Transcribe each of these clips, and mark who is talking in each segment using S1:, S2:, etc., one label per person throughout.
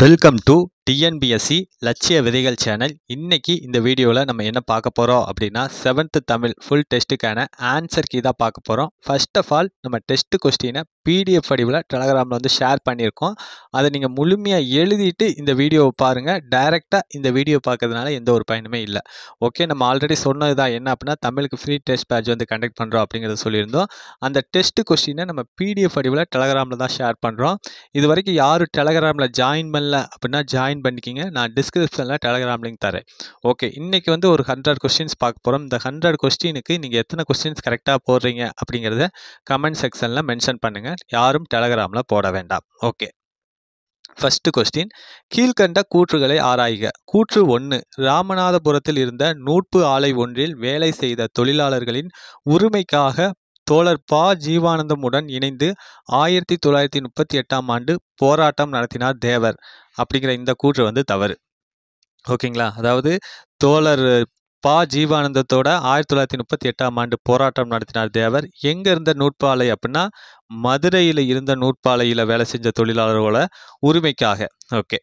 S1: welcome to TNPSC லட்சிய விதைகள் channel இன்னைக்கு இந்த வீடியோவில் நம்ம என்ன பார்க்க போகிறோம் அப்படின்னா செவன்த்து தமிழ் ஃபுல் டெஸ்ட்டுக்கான ஆன்சர் கீ தான் பார்க்க போகிறோம் ஃபர்ஸ்ட் ஆஃப் ஆல் நம்ம டெஸ்ட்டு கொஸ்டினை பிடிஎஃப் வடிவில் டெலகிராமில் வந்து ஷேர் பண்ணியிருக்கோம் அதை நீங்கள் முழுமையாக எழுதிட்டு இந்த வீடியோவை பாருங்கள் டைரெக்டாக இந்த வீடியோ பார்க்கறதுனால எந்த ஒரு பயனுமே இல்லை ஓகே நம்ம ஆல்ரெடி சொன்னது தான் என்ன அப்படின்னா தமிழுக்கு ஃப்ரீ டெஸ்ட் பேட்ச் வந்து கண்டக்ட் பண்ணுறோம் அப்படிங்கிறத சொல்லியிருந்தோம் அந்த டெஸ்ட்டு கொஸ்டினை நம்ம பிடிஎஃப் வடிவில் டெலகிராமில் தான் ஷேர் பண்ணுறோம் இது வரைக்கும் யாரும் டெலகிராமில் ஜாயின் பண்ணல அப்படின்னா ஜாயின் ஜாயின் பண்ணிக்கிங்க நான் டிஸ்கிரிப்ஷனில் டெலகிராம் லிங்க் தரேன் ஓகே இன்றைக்கி வந்து ஒரு ஹண்ட்ரட் கொஸ்டின்ஸ் பார்க்க போகிறோம் இந்த ஹண்ட்ரட் கொஸ்டினுக்கு நீங்கள் எத்தனை கொஸ்டின்ஸ் கரெக்டாக போடுறீங்க அப்படிங்கிறத கமெண்ட் செக்ஷனில் மென்ஷன் பண்ணுங்கள் யாரும் டெலகிராமில் போட வேண்டாம் ஓகே ஃபஸ்ட்டு கொஸ்டின் கீழ்கண்ட கூற்றுகளை ஆராய்க கூற்று ஒன்று ராமநாதபுரத்தில் இருந்த நூற்பு ஆலை ஒன்றில் வேலை செய்த தொழிலாளர்களின் உரிமைக்காக தோழர் பா ஜீவானந்தமுடன் இணைந்து ஆயிரத்தி தொள்ளாயிரத்தி முப்பத்தி எட்டாம் ஆண்டு போராட்டம் நடத்தினார் தேவர் அப்படிங்கிற இந்த கூற்று வந்து தவறு ஓகேங்களா அதாவது தோழர் பா ஜீவானந்தத்தோட ஆயிரத்தி தொள்ளாயிரத்தி முப்பத்தி எட்டாம் ஆண்டு போராட்டம் நடத்தினார் தேவர் எங்கே இருந்த நூற்பாலை அப்படின்னா மதுரையில் இருந்த நூற்பாலையில் வேலை செஞ்ச தொழிலாளர்களோட உரிமைக்காக ஓகே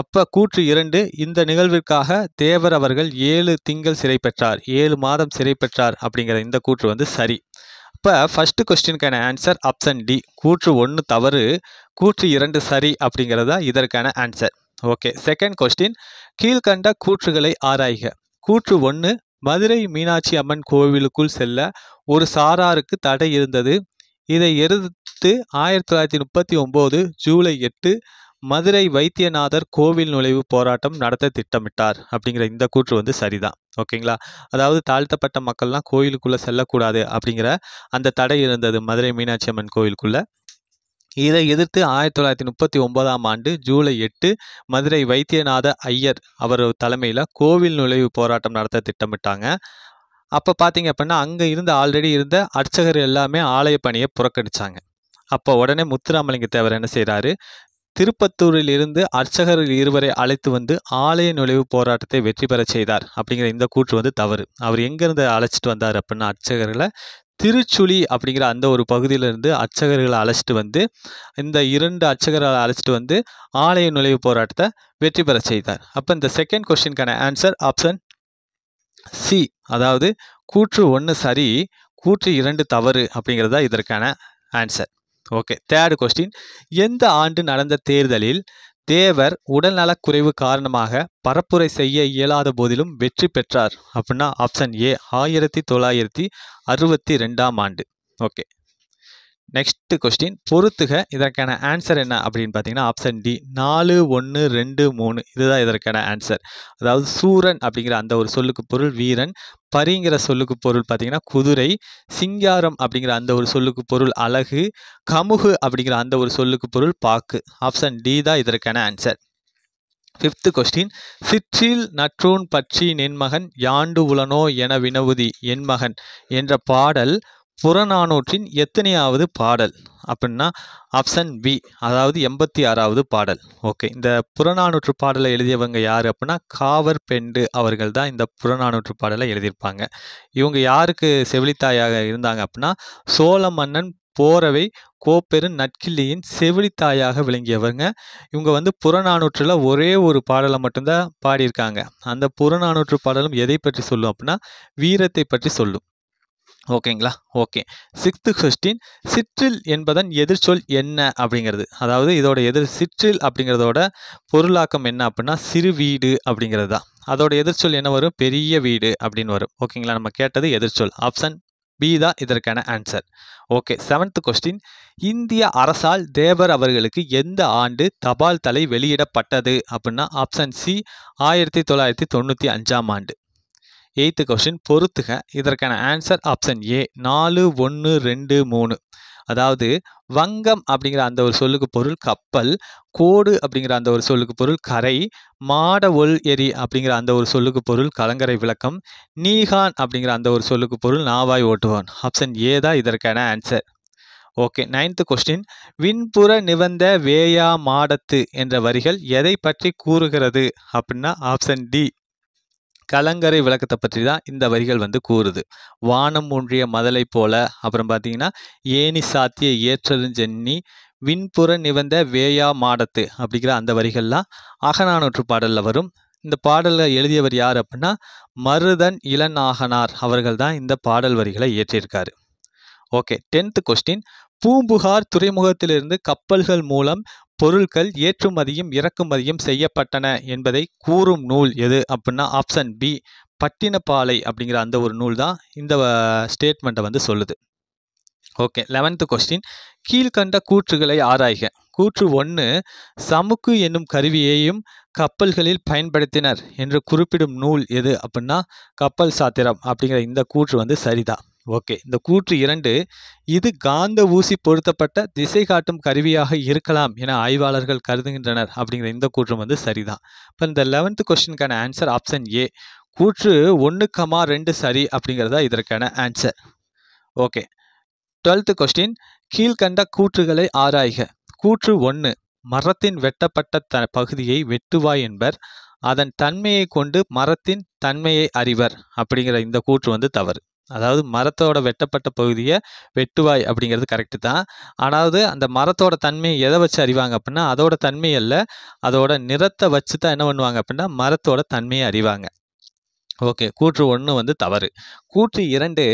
S1: அப்போ கூற்று இரண்டு இந்த நிகழ்விற்காக தேவர் அவர்கள் ஏழு திங்கள் சிறை பெற்றார் ஏழு மாதம் சிறை பெற்றார் அப்படிங்கிற இந்த கூற்று வந்து சரி இப்போ ஃபஸ்ட்டு கொஸ்டினுக்கான ஆன்சர் ஆப்ஷன் டி கூற்று ஒன்று தவறு கூற்று இரண்டு சரி அப்படிங்கிறது தான் இதற்கான ஆன்சர் ஓகே செகண்ட் கொஸ்டின் கீழ்கண்ட கூற்றுகளை ஆராய்க கூற்று ஒன்று மதுரை மீனாட்சி அம்மன் கோவிலுக்குள் செல்ல ஒரு சாராருக்கு தடை இருந்தது இதை எதிர்த்து ஆயிரத்தி தொள்ளாயிரத்தி முப்பத்தி ஒம்பது ஜூலை எட்டு மதுரை வைத்தியநாதர் கோவில் நுழைவு போராட்டம் நடத்த திட்டமிட்டார் அப்படிங்கிற இந்த கூற்று வந்து சரிதான் ஓகேங்களா அதாவது தாழ்த்தப்பட்ட மக்கள்லாம் கோயிலுக்குள்ளே செல்லக்கூடாது அப்படிங்கிற அந்த தடை இருந்தது மதுரை மீனாட்சி அம்மன் கோயிலுக்குள்ளே இதை எதிர்த்து ஆயிரத்தி தொள்ளாயிரத்தி முப்பத்தி ஒன்பதாம் ஆண்டு ஜூலை எட்டு மதுரை வைத்தியநாத ஐயர் அவர் தலைமையில் கோவில் நுழைவு போராட்டம் நடத்த திட்டமிட்டாங்க அப்போ பார்த்தீங்க அப்படின்னா அங்கே இருந்த ஆல்ரெடி இருந்த அர்ச்சகர் எல்லாமே ஆலய பணியை புறக்கணிச்சாங்க அப்போ உடனே முத்துராமலிங்க தேவர் என்ன செய்கிறாரு திருப்பத்தூரில் இருந்து அர்ச்சகர்கள் இருவரை அழைத்து வந்து ஆலய நுழைவு போராட்டத்தை வெற்றி பெற செய்தார் அப்படிங்கிற இந்த கூற்று வந்து தவறு அவர் எங்கேருந்து அழைச்சிட்டு வந்தார் அப்படின்னா அர்ச்சகர்களை திருச்சுழி அப்படிங்கிற அந்த ஒரு பகுதியிலிருந்து அர்ச்சகர்களை அழைச்சிட்டு வந்து இந்த இரண்டு அர்ச்சகர்களை அழைச்சிட்டு வந்து ஆலய நுழைவு போராட்டத்தை வெற்றி பெற செய்தார் அப்போ இந்த செகண்ட் கொஸ்டின்கான ஆன்சர் ஆப்ஷன் சி அதாவது கூற்று ஒன்று சரி கூற்று இரண்டு தவறு அப்படிங்கிறதா இதற்கான ஆன்சர் ஓகே தேர்டு கொஸ்டின் எந்த ஆண்டு நடந்த தேர்தலில் தேவர் உடல்நலக் குறைவு காரணமாக பரப்புரை செய்ய இயலாத போதிலும் வெற்றி பெற்றார் அப்படின்னா ஆப்ஷன் ஏ ஆயிரத்தி தொள்ளாயிரத்தி அறுபத்தி ரெண்டாம் ஆண்டு ஓகே நெக்ஸ்ட் கொஸ்டின் பொறுத்துக இதற்கான ஆன்சர் என்ன அப்படின்னு பார்த்தீங்கன்னா ஆப்ஷன் டி நாலு ஒன்று ரெண்டு மூணு இதுதான் இதற்கான ஆன்சர் அதாவது சூரன் அப்படிங்கிற அந்த ஒரு சொல்லுக்கு பொருள் வீரன் பரிங்கிற சொல்லுக்கு பொருள் பார்த்தீங்கன்னா குதிரை சிங்காரம் அப்படிங்கிற அந்த ஒரு சொல்லுக்கு பொருள் அழகு கமுகு அப்படிங்கிற அந்த ஒரு சொல்லுக்கு பொருள் பாக்கு ஆப்ஷன் டி தான் இதற்கான ஆன்சர் ஃபிஃப்த்து கொஸ்டின் சிற்றில் நற்றூன் பற்றி நின்மகன் யாண்டு உலனோ என வினவுதி என் மகன் என்ற பாடல் புறநானூற்றின் எத்தனையாவது பாடல் அப்படின்னா ஆப்ஷன் பி அதாவது எண்பத்தி ஆறாவது பாடல் ஓகே இந்த புறநானூற்று பாடலை எழுதியவங்க யார் அப்படின்னா காவர் பெண்டு அவர்கள் தான் இந்த புறநானூற்று பாடலை எழுதியிருப்பாங்க இவங்க யாருக்கு செவிலித்தாயாக இருந்தாங்க அப்படின்னா சோழ மன்னன் போரவை கோப்பெரு நற்கிள்ளியின் செவிலித்தாயாக விளங்கியவங்க இவங்க வந்து புறநானூற்றில் ஒரே ஒரு பாடலை மட்டும்தான் பாடியிருக்காங்க அந்த புறநானூற்று பாடலும் எதை பற்றி சொல்லும் அப்படின்னா வீரத்தை பற்றி சொல்லும் ஓகேங்களா ஓகே சிக்ஸ்த்து கொஸ்டின் சிற்றில் என்பதன் எதிர்ச்சொல் என்ன அப்படிங்கிறது அதாவது இதோட எதிர் சிற்றில் அப்படிங்கிறதோட பொருளாக்கம் என்ன அப்படின்னா சிறு வீடு அப்படிங்கிறது தான் அதோட எதிர்ச்சொல் என்ன வரும் பெரிய வீடு அப்படின்னு வரும் ஓகேங்களா நம்ம கேட்டது எதிர்ச்சொல் ஆப்ஷன் பி தான் இதற்கான ஆன்சர் ஓகே செவன்த் கொஸ்டின் இந்திய அரசால் தேவர் அவர்களுக்கு எந்த ஆண்டு தபால் தலை வெளியிடப்பட்டது அப்படின்னா ஆப்ஷன் சி ஆயிரத்தி தொள்ளாயிரத்தி தொண்ணூற்றி அஞ்சாம் ஆண்டு எயித்து கொஸ்டின் பொறுத்துக இதற்கான ஆன்சர் ஆப்ஷன் ஏ நாலு ஒன்று ரெண்டு மூணு அதாவது வங்கம் அப்படிங்கிற அந்த ஒரு சொல்லுக்கு பொருள் கப்பல் கோடு அப்படிங்கிற அந்த ஒரு சொல்லுக்கு பொருள் கரை மாட ஒல் எரி அப்படிங்கிற அந்த ஒரு சொல்லுக்கு பொருள் கலங்கரை விளக்கம் நீகான் அப்படிங்கிற அந்த ஒரு சொல்லுக்கு பொருள் நாவாய் ஓட்டுவான் ஆப்ஷன் ஏ தான் இதற்கான ஆன்சர் ஓகே நைன்த்து கொஸ்டின் விண்புற நிவந்த வேயா மாடத்து என்ற வரிகள் எதை பற்றி கூறுகிறது அப்படின்னா ஆப்ஷன் டி கலங்கரை விளக்கத்தை பற்றி தான் இந்த வரிகள் வந்து கூறுது வானம் ஊன்றிய மதலை போல அப்புறம் பார்த்தீங்கன்னா ஏனி சாத்திய ஜென்னி விண்புற நிவந்த வேயா மாடத்து அப்படிங்கிற அந்த வரிகள்லாம் அகநானூற்று பாடலில் வரும் இந்த பாடலில் எழுதியவர் யார் அப்படின்னா மருதன் இளநாகனார் அவர்கள் தான் இந்த பாடல் வரிகளை ஏற்றியிருக்காரு ஓகே டென்த்து கொஸ்டின் பூம்புகார் துறைமுகத்திலிருந்து கப்பல்கள் மூலம் பொருட்கள் ஏற்றுமதியும் இறக்குமதியும் செய்யப்பட்டன என்பதை கூறும் நூல் எது அப்படின்னா ஆப்ஷன் பி பட்டினப்பாலை அப்படிங்கிற அந்த ஒரு நூல் தான் இந்த ஸ்டேட்மெண்ட்டை வந்து சொல்லுது ஓகே லெவன்த்து கொஸ்டின் கீழ்கண்ட கூற்றுகளை ஆராய்க கூற்று ஒன்று சமுக்கு என்னும் கருவியையும் கப்பல்களில் பயன்படுத்தினர் என்று குறிப்பிடும் நூல் எது அப்படின்னா கப்பல் சாத்திரம் அப்படிங்கிற இந்த கூற்று வந்து சரிதான் ஓகே இந்த கூற்று இரண்டு இது காந்த ஊசி பொருத்தப்பட்ட திசை காட்டும் கருவியாக இருக்கலாம் என ஆய்வாளர்கள் கருதுகின்றனர் அப்படிங்கிற இந்த கூற்றும் வந்து சரிதான் இப்போ இந்த லெவன்த் கொஸ்டினுக்கான ஆன்சர் ஆப்ஷன் ஏ கூற்று ஒன்று கமா ரெண்டு சரி அப்படிங்கிறதா இதற்கான ஆன்சர் ஓகே டுவெல்த்து கொஸ்டின் கீழ்கண்ட கூற்றுகளை ஆராய்க கூற்று ஒன்று மரத்தின் வெட்டப்பட்ட த பகுதியை வெட்டுவாய் என்பர் அதன் தன்மையை கொண்டு மரத்தின் தன்மையை அறிவர் அப்படிங்கிற இந்த கூற்று வந்து தவறு அதாவது மரத்தோட வெட்டப்பட்ட பகுதியை வெட்டுவாய் அப்படிங்கிறது கரெக்டு தான் அதாவது அந்த மரத்தோட தன்மையை எதை வச்சு அறிவாங்க அப்படின்னா அதோட தன்மை அதோட நிறத்தை வச்சு தான் என்ன பண்ணுவாங்க அப்படின்னா மரத்தோட தன்மையை அறிவாங்க ஓகே கூற்று ஒன்று வந்து தவறு கூற்று இரண்டு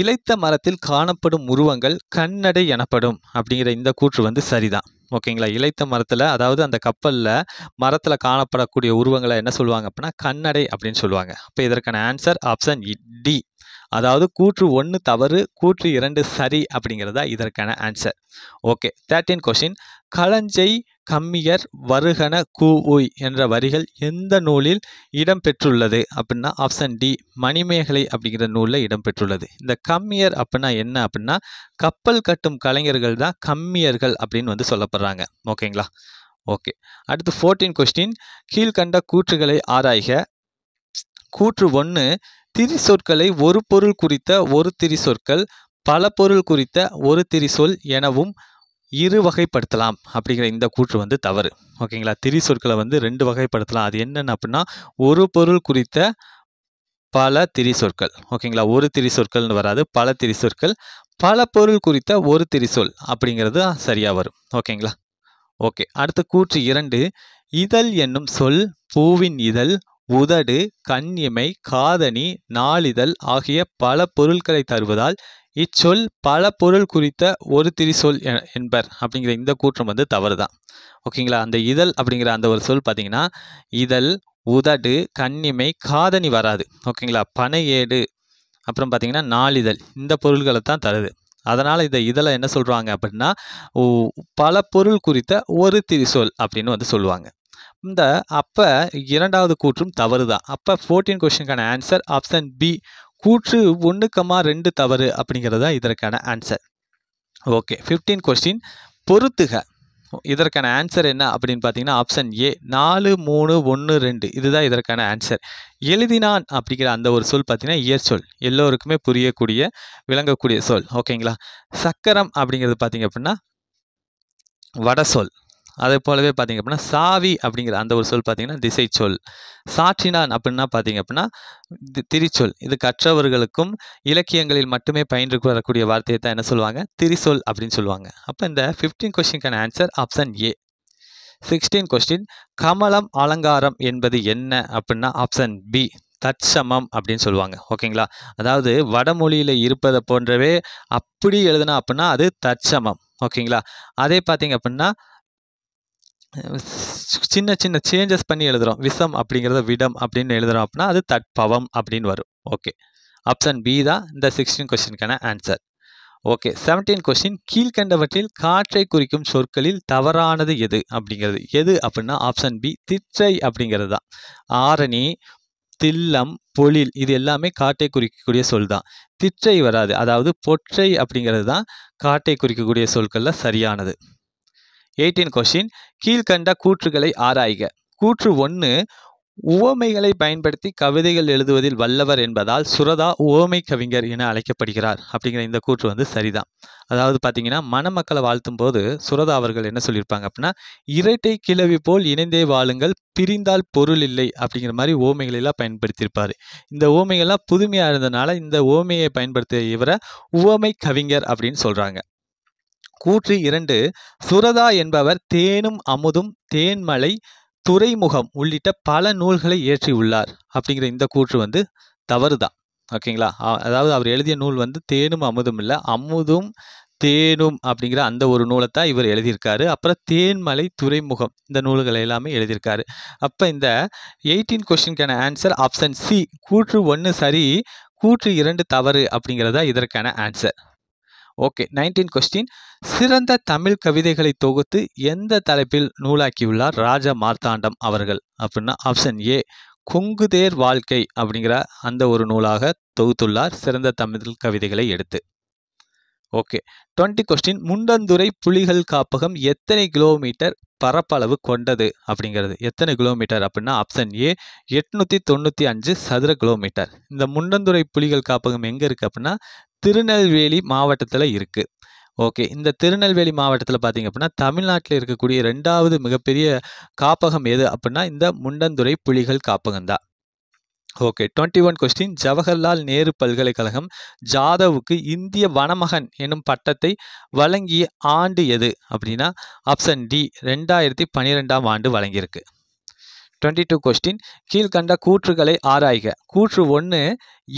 S1: இழைத்த மரத்தில் காணப்படும் உருவங்கள் கண்ணடை எனப்படும் அப்படிங்கிற இந்த கூற்று வந்து சரிதான் ஓகேங்களா இழைத்த மரத்தில் அதாவது அந்த கப்பலில் மரத்தில் காணப்படக்கூடிய உருவங்களை என்ன சொல்லுவாங்க அப்படின்னா கண்ணடை அப்படின்னு சொல்லுவாங்க அப்போ இதற்கான ஆன்சர் ஆப்ஷன் டி அதாவது கூற்று ஒன்று தவறு கூற்று இரண்டு சரி அப்படிங்கிறதா இதற்கான ஆன்சர் ஓகே தேர்ட்டீன் கொஷின் களஞ்சை கம்மியர் வருகன கூய் உய் என்ற வரிகள் எந்த நூலில் இடம்பெற்றுள்ளது அப்படின்னா ஆப்ஷன் டி மணிமேகலை அப்படிங்கிற நூலில் இடம்பெற்றுள்ளது இந்த கம்மியர் அப்படின்னா என்ன அப்படின்னா கப்பல் கட்டும் கலைஞர்கள் தான் கம்மியர்கள் அப்படின்னு வந்து சொல்லப்படுறாங்க ஓகேங்களா ஓகே அடுத்து ஃபோர்டீன் கொஸ்டின் கீழ்கண்ட கூற்றுகளை ஆராய்க கூற்று ஒன்று திரிசொற்களை ஒரு பொருள் குறித்த ஒரு திரிசொற்கள் பல பொருள் குறித்த ஒரு திரிசொல் எனவும் இரு வகைப்படுத்தலாம் அப்படிங்கிற இந்த கூற்று வந்து தவறு ஓகேங்களா திரிசொற்களை வந்து ரெண்டு வகைப்படுத்தலாம் அது என்னென்ன அப்படின்னா ஒரு பொருள் குறித்த பல திரிசொற்கள் ஓகேங்களா ஒரு திரிசொற்கள்னு வராது பல திரிசொற்கள் பல பொருள் குறித்த ஒரு திரிசொல் அப்படிங்கிறது சரியாக வரும் ஓகேங்களா ஓகே அடுத்த கூற்று இரண்டு இதழ் என்னும் சொல் பூவின் இதழ் உதடு கண் இமை காதணி நாளிதழ் ஆகிய பல பொருட்களை தருவதால் இச்சொல் பல பொருள் குறித்த ஒரு திரிசொல் என்பர் அப்படிங்கிற இந்த கூற்றம் வந்து தவறு தான் ஓகேங்களா அந்த இதழ் அப்படிங்கிற அந்த ஒரு சொல் பார்த்தீங்கன்னா இதழ் உதடு கண்ணிமை காதணி வராது ஓகேங்களா பனை ஏடு அப்புறம் பார்த்தீங்கன்னா நாளிதழ் இந்த பொருள்களை தான் தருது அதனால் இந்த இதழை என்ன சொல்கிறாங்க அப்படின்னா பல பொருள் குறித்த ஒரு திரிசொல் அப்படின்னு வந்து சொல்லுவாங்க இந்த அப்போ இரண்டாவது கூற்றும் தவறு தான் அப்போ ஃபோர்டீன் கொஷினுக்கான ஆன்சர் ஆப்ஷன் பி கூற்று ஒன்றுக்கமாக ரெண்டு தவறு அப்படிங்கிறது தான் இதற்கான ஆன்சர் ஓகே ஃபிஃப்டீன் கொஸ்டின் பொறுத்துக இதற்கான ஆன்சர் என்ன அப்படின்னு பார்த்தீங்கன்னா ஆப்ஷன் ஏ நாலு மூணு ஒன்று ரெண்டு இதுதான் இதற்கான ஆன்சர் எழுதினான் அப்படிங்கிற அந்த ஒரு சொல் பார்த்தீங்கன்னா இயற் சொல் எல்லோருக்குமே புரியக்கூடிய விளங்கக்கூடிய சொல் ஓகேங்களா சக்கரம் அப்படிங்கிறது பார்த்தீங்க அப்படின்னா வடசொல் அதே போலவே பார்த்தீங்க அப்படின்னா சாவி அப்படிங்கிற அந்த ஒரு சொல் பார்த்தீங்கன்னா திசை சொல் சாற்றினான் அப்படின்னா பார்த்திங்க அப்படின்னா திரிச்சொல் இது கற்றவர்களுக்கும் இலக்கியங்களில் மட்டுமே பயின்று வரக்கூடிய வார்த்தையை தான் என்ன சொல்லுவாங்க திரிசொல் அப்படின்னு சொல்லுவாங்க அப்போ இந்த ஃபிஃப்டீன் கொஸ்டின்கான answer option A sixteen question கமலம் அலங்காரம் என்பது என்ன அப்படின்னா ஆப்ஷன் பி தற்சமம் அப்படின்னு சொல்லுவாங்க ஓகேங்களா அதாவது வடமொழியில் இருப்பதை போன்றவே அப்படி எழுதுனா அப்படின்னா அது தற்சமம் ஓகேங்களா அதே பார்த்தீங்க அப்படின்னா சின்ன சின்ன சேஞ்சஸ் பண்ணி எழுதுகிறோம் விஷம் அப்படிங்கிறத விடம் அப்படின்னு எழுதுகிறோம் அப்படின்னா அது தட்பவம் அப்படின்னு வரும் ஓகே ஆப்ஷன் பி தான் இந்த சிக்ஸ்டீன் கொஸ்டினுக்கான ஆன்சர் ஓகே செவன்டீன் கொஸ்டின் கீழ்கண்டவற்றில் காற்றை குறிக்கும் சொற்களில் தவறானது எது அப்படிங்கிறது எது அப்படின்னா ஆப்ஷன் பி திற்றை அப்படிங்கிறது தான் ஆரணி தில்லம் பொழில் இது எல்லாமே காட்டை குறிக்கக்கூடிய சொல் தான் திற்றை வராது அதாவது பொற்றை அப்படிங்கிறது தான் காட்டை குறிக்கக்கூடிய சொற்களில் சரியானது எயிட்டீன் கொஷின் கீழ்கண்ட கூற்றுகளை ஆராய்க கூற்று ஒன்று உவமைகளை பயன்படுத்தி கவிதைகள் எழுதுவதில் வல்லவர் என்பதால் சுரதா உவமை கவிஞர் என அழைக்கப்படுகிறார் அப்படிங்கிற இந்த கூற்று வந்து சரிதான் அதாவது பார்த்தீங்கன்னா மணமக்களை வாழ்த்தும் போது சுரதா அவர்கள் என்ன சொல்லியிருப்பாங்க அப்படின்னா இரட்டை கிளவி போல் இணைந்தே வாழுங்கள் பிரிந்தால் பொருள் இல்லை அப்படிங்கிற மாதிரி ஓமைகளெல்லாம் பயன்படுத்தியிருப்பார் இந்த ஓமைகள்லாம் புதுமையாக இருந்தனால இந்த ஓமையை பயன்படுத்திய இவரை உவமை கவிஞர் அப்படின்னு சொல்கிறாங்க கூற்று இரண்டு சுரதா என்பவர் தேனும் அமுதும் தேன்மலை துறைமுகம் உள்ளிட்ட பல நூல்களை இயற்றியுள்ளார் அப்படிங்கிற இந்த கூற்று வந்து தவறுதான் ஓகேங்களா அதாவது அவர் எழுதிய நூல் வந்து தேனும் அமுதும் இல்லை அமுதும் தேனும் அப்படிங்கிற அந்த ஒரு நூலைத்தான் இவர் எழுதியிருக்காரு அப்புறம் தேன்மலை துறைமுகம் இந்த நூல்களை எல்லாமே எழுதியிருக்காரு அப்போ இந்த எயிட்டீன் கொஸ்டின்கான ஆன்சர் ஆப்ஷன் சி கூற்று ஒன்று சரி கூற்று இரண்டு தவறு அப்படிங்கிறதா இதற்கான ஆன்சர் ஓகே நைன்டீன் கொஸ்டின் சிறந்த தமிழ் கவிதைகளை தொகுத்து எந்த தலைப்பில் நூலாக்கியுள்ளார் ராஜ மார்த்தாண்டம் அவர்கள் அப்படின்னா ஆப்ஷன் ஏ குங்குதேர் வாழ்க்கை அப்படிங்கிற அந்த ஒரு நூலாக தொகுத்துள்ளார் சிறந்த தமிழ் கவிதைகளை எடுத்து ஓகே டுவெண்ட்டி கொஸ்டின் முண்டந்துறை புலிகள் காப்பகம் எத்தனை கிலோமீட்டர் பரப்பளவு கொண்டது அப்படிங்கிறது எத்தனை கிலோமீட்டர் அப்படின்னா ஆப்ஷன் ஏ எட்நூற்றி தொண்ணூற்றி அஞ்சு சதுர கிலோமீட்டர் இந்த முண்டந்துறை புலிகள் காப்பகம் எங்கே இருக்குது அப்படின்னா திருநெல்வேலி மாவட்டத்தில் இருக்குது ஓகே இந்த திருநெல்வேலி மாவட்டத்தில் பார்த்தீங்க அப்படின்னா தமிழ்நாட்டில் இருக்கக்கூடிய ரெண்டாவது மிகப்பெரிய காப்பகம் எது அப்படின்னா இந்த முண்டந்துறை புலிகள் காப்பகம் தான் okay twenty one question Jawaharlal Nehru பல்கலைக்கழகம் ஜாதவுக்கு இந்திய வனமகன் என்னும் பட்டத்தை வழங்கிய ஆண்டு எது அப்படின்னா ஆப்ஷன் டி ரெண்டாயிரத்தி பன்னிரெண்டாம் ஆண்டு வழங்கியிருக்கு டுவெண்ட்டி டூ கொஸ்டின் கீழ்கண்ட கூற்றுகளை ஆராய்க கூற்று ஒன்று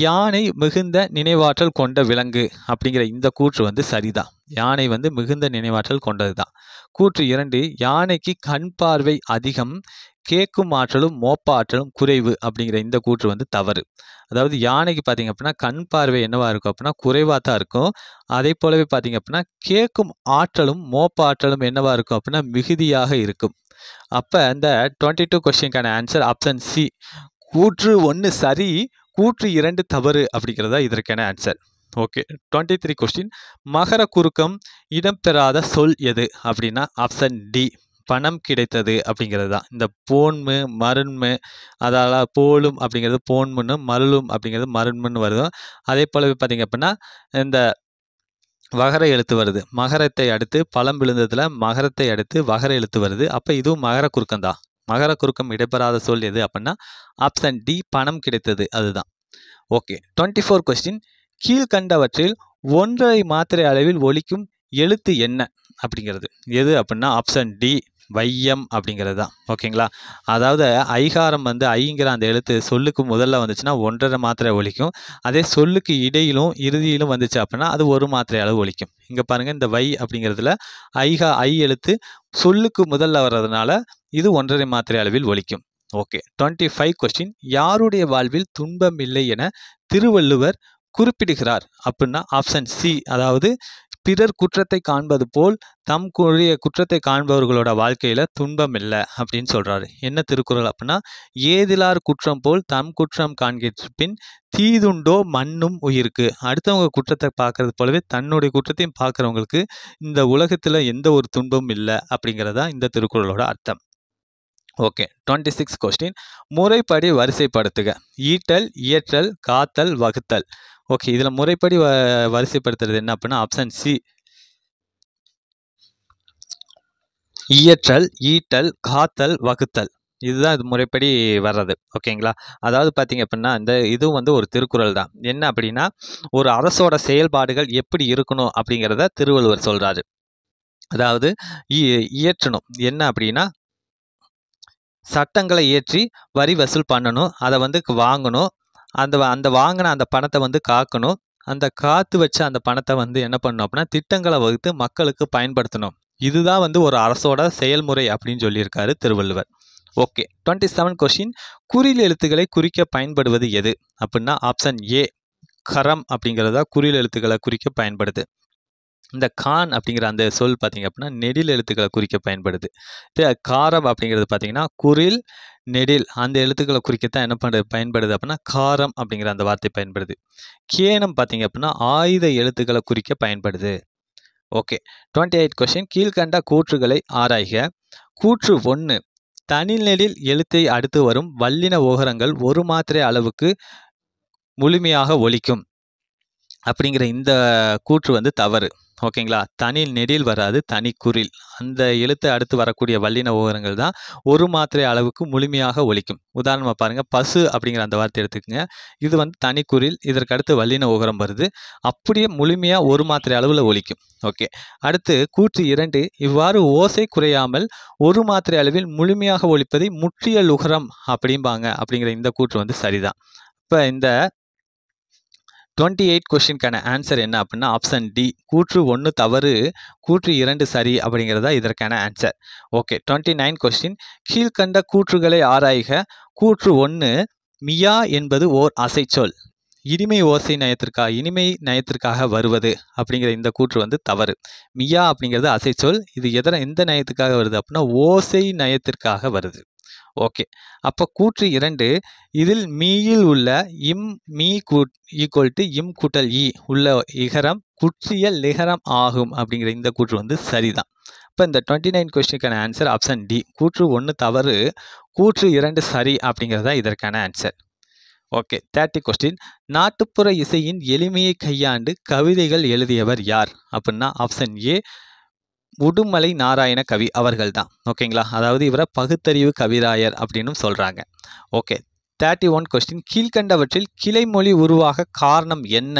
S1: யானை மிகுந்த நினைவாற்றல் கொண்ட விலங்கு அப்படிங்கிற இந்த கூற்று வந்து சரிதான் யானை வந்து மிகுந்த நினைவாற்றல் கொண்டது தான் கூற்று இரண்டு யானைக்கு கண் பார்வை அதிகம் கேட்கும் ஆற்றலும் மோப்ப ஆற்றலும் குறைவு அப்படிங்கிற இந்த கூற்று வந்து தவறு அதாவது யானைக்கு பார்த்தீங்க அப்படின்னா கண் பார்வை என்னவாக இருக்கும் அப்படின்னா குறைவாக தான் இருக்கும் அதே போலவே பார்த்திங்க அப்படின்னா கேட்கும் ஆற்றலும் மோப்ப ஆற்றலும் என்னவாக இருக்கும் அப்படின்னா மிகுதியாக இருக்கும் அப்போ இந்த டுவெண்ட்டி டூ கொஸ்டினுக்கான ஆன்சர் ஆப்ஷன் சி கூற்று ஒன்று சரி கூற்று இரண்டு தவறு அப்படிங்கிறதா இதற்கான answer okay twenty three question மகர குறுக்கம் இடம்பெறாத சொல் எது அப்படின்னா ஆப்ஷன் டி பணம் கிடைத்தது அப்படிங்கிறது தான் இந்த போன்மு மருண்மு அதால் போலும் அப்படிங்கிறது போன்முன்னு மருளும் அப்படிங்கிறது மருண்முன்னு வருதும் அதே போலவே பார்த்தீங்க அப்படின்னா இந்த வகர எழுத்து வருது மகரத்தை அடுத்து பழம் விழுந்ததில் மகரத்தை அடுத்து வகர எழுத்து வருது அப்போ இதுவும் மகர குறுக்கம் தான் மகர குறுக்கம் இடைபெறாத சொல் எது அப்படின்னா ஆப்ஷன் டி பணம் கிடைத்தது அதுதான் ஓகே டுவெண்ட்டி ஃபோர் கொஸ்டின் கீழ்கண்டவற்றில் ஒன்றரை மாத்திரை அளவில் ஒழிக்கும் எழுத்து என்ன அப்படிங்கிறது எது அப்படின்னா ஆப்ஷன் டி வையம் அப்படிங்கிறது தான் ஓகேங்களா அதாவது ஐகாரம் வந்து ஐங்கிற அந்த எழுத்து சொல்லுக்கு முதல்ல வந்துச்சுன்னா ஒன்றரை மாத்திரை ஒழிக்கும் அதே சொல்லுக்கு இடையிலும் இறுதியிலும் வந்துச்சு அப்படின்னா அது ஒரு மாத்திரை அளவு ஒழிக்கும் இங்கே பாருங்கள் இந்த வை அப்படிங்கிறதுல ஐகா ஐ எழுத்து சொல்லுக்கு முதல்ல வர்றதுனால இது ஒன்றரை மாத்திரை அளவில் ஒழிக்கும் ஓகே டுவெண்ட்டி ஃபைவ் கொஸ்டின் யாருடைய வாழ்வில் துன்பம் இல்லை என திருவள்ளுவர் குறிப்பிடுகிறார் அப்படின்னா ஆப்ஷன் சி அதாவது பிறர் குற்றத்தை காண்பது போல் தம் கூறிய குற்றத்தை காண்பவர்களோட வாழ்க்கையில் துன்பம் இல்லை அப்படின்னு சொல்கிறாரு என்ன திருக்குறள் அப்படின்னா ஏதிலார் குற்றம் போல் தம் குற்றம் காண்கிற பின் தீதுண்டோ மண்ணும் உயிருக்கு அடுத்தவங்க குற்றத்தை பார்க்கறது போலவே தன்னுடைய குற்றத்தையும் பார்க்குறவங்களுக்கு இந்த உலகத்தில் எந்த ஒரு துன்பமும் இல்லை அப்படிங்கிறதா இந்த திருக்குறளோட அர்த்தம் ஓகே டுவெண்ட்டி சிக்ஸ் கொஸ்டின் முறைப்படி வரிசைப்படுத்துக ஈட்டல் இயற்றல் காத்தல் வகுத்தல் ஓகே இதில் முறைப்படி வ வரிசைப்படுத்துறது என்ன அப்படின்னா ஆப்ஷன் சி இயற்றல் ஈட்டல் காத்தல் வகுத்தல் இதுதான் இது முறைப்படி வர்றது ஓகேங்களா அதாவது பார்த்தீங்க அப்படின்னா இந்த இது வந்து ஒரு திருக்குறள் தான் என்ன அப்படின்னா ஒரு அரசோட செயல்பாடுகள் எப்படி இருக்கணும் அப்படிங்கிறத திருவள்ளுவர் சொல்கிறாரு அதாவது இயற்றணும் என்ன அப்படின்னா சட்டங்களை இயற்றி வரி வசூல் பண்ணணும் அதை வந்து வாங்கணும் அந்த அந்த வாங்கின அந்த பணத்தை வந்து காக்கணும் அந்த காத்து வச்ச அந்த பணத்தை வந்து என்ன பண்ணணும் அப்படின்னா திட்டங்களை வகுத்து மக்களுக்கு பயன்படுத்தணும் இதுதான் வந்து ஒரு அரசோட செயல்முறை அப்படின்னு சொல்லியிருக்காரு Thiruvalluvar okay twenty seven question குறியில் எழுத்துக்களை குறிக்க பயன்படுவது எது அப்படின்னா ஆப்ஷன் ஏ கரம் அப்படிங்கிறதா குறியில் எழுத்துக்களை குறிக்க பயன்படுது இந்த கான் அப்படிங்கிற அந்த சொல் பார்த்தீங்க அப்படின்னா நெடில் எழுத்துக்களை குறிக்க பயன்படுது காரம் அப்படிங்கிறது பார்த்திங்கன்னா குரில் நெடில் அந்த எழுத்துக்களை குறிக்கத்தான் என்ன பண்ணுறது பயன்படுது அப்படின்னா காரம் அப்படிங்கிற அந்த வார்த்தை பயன்படுது கேனம் பார்த்திங்க அப்படின்னா ஆயுத எழுத்துக்களை குறிக்க பயன்படுது ஓகே டுவெண்ட்டி எயிட் கொஸ்டின் கீழ்கண்ட கூற்றுகளை ஆராய்க கூற்று ஒன்று தனிநெழில் எழுத்தை அடுத்து வரும் வல்லின ஓகரங்கள் ஒரு மாத்திரை அளவுக்கு முழுமையாக ஒழிக்கும் அப்படிங்கிற இந்த கூற்று வந்து தவறு ஓகேங்களா தனி நெடில் வராது தனி குரில் அந்த எழுத்து அடுத்து வரக்கூடிய வல்லின ஓரங்கள் தான் ஒரு மாத்திரை அளவுக்கு முழுமையாக ஒழிக்கும் உதாரணமாக பாருங்கள் பசு அப்படிங்கிற அந்த வார்த்தை எடுத்துக்கோங்க இது வந்து தனி குரில் இதற்கு அடுத்து வல்லின ஓகரம் வருது அப்படியே முழுமையாக ஒரு மாத்திரை அளவில் ஒழிக்கும் ஓகே அடுத்து கூற்று இரண்டு இவ்வாறு ஓசை குறையாமல் ஒரு மாத்திரை அளவில் முழுமையாக ஒழிப்பதை முற்றிய லுகரம் அப்படிம்பாங்க அப்படிங்கிற இந்த கூற்று வந்து சரிதான் இப்போ இந்த டுவெண்ட்டி எயிட் கொஷினுக்கான ஆன்சர் என்ன அப்படின்னா ஆப்ஷன் டி கூற்று ஒன்று தவறு கூற்று இரண்டு சரி அப்படிங்கிறதா இதற்கான answer okay twenty nine question கீழ்கண்ட கூற்றுகளை ஆராய்க கூற்று ஒன்று மியா என்பது ஓர் அசைச்சொல் இனிமை ஓசை நயத்திற்காக இனிமை நயத்திற்காக வருவது அப்படிங்கிற இந்த கூற்று வந்து தவறு மியா அப்படிங்கிறது அசைச்சொல் இது எதன எந்த நயத்துக்காக வருது அப்படின்னா ஓசை நயத்திற்காக வருது ஓகே அப்போ கூற்று இரண்டு இதில் மீயில் உள்ள இம் மீ கூட் ஈக்குவல் டு இம் கூட்டல் இ உள்ள இகரம் குற்றியல் நிகரம் ஆகும் அப்படிங்கிற இந்த கூற்று வந்து சரிதான் இப்போ இந்த டுவெண்ட்டி நைன் கொஸ்டினுக்கான ஆன்சர் ஆப்ஷன் டி கூற்று ஒன்று தவறு கூற்று இரண்டு சரி அப்படிங்கிறது தான் இதற்கான ஆன்சர் ஓகே தேர்ட்டி கொஸ்டின் நாட்டுப்புற இசையின் எளிமையை கையாண்டு கவிதைகள் எழுதியவர் யார் அப்படின்னா ஆப்ஷன் ஏ உடுமலை நாராயண கவி அவர்கள் தான் ஓகேங்களா அதாவது இவரை பகுத்தறிவு கவிராயர் அப்படின்னு சொல்கிறாங்க ஓகே தேர்ட்டி ஒன் கொஸ்டின் கீழ்கண்டவற்றில் கிளைமொழி உருவாக காரணம் என்ன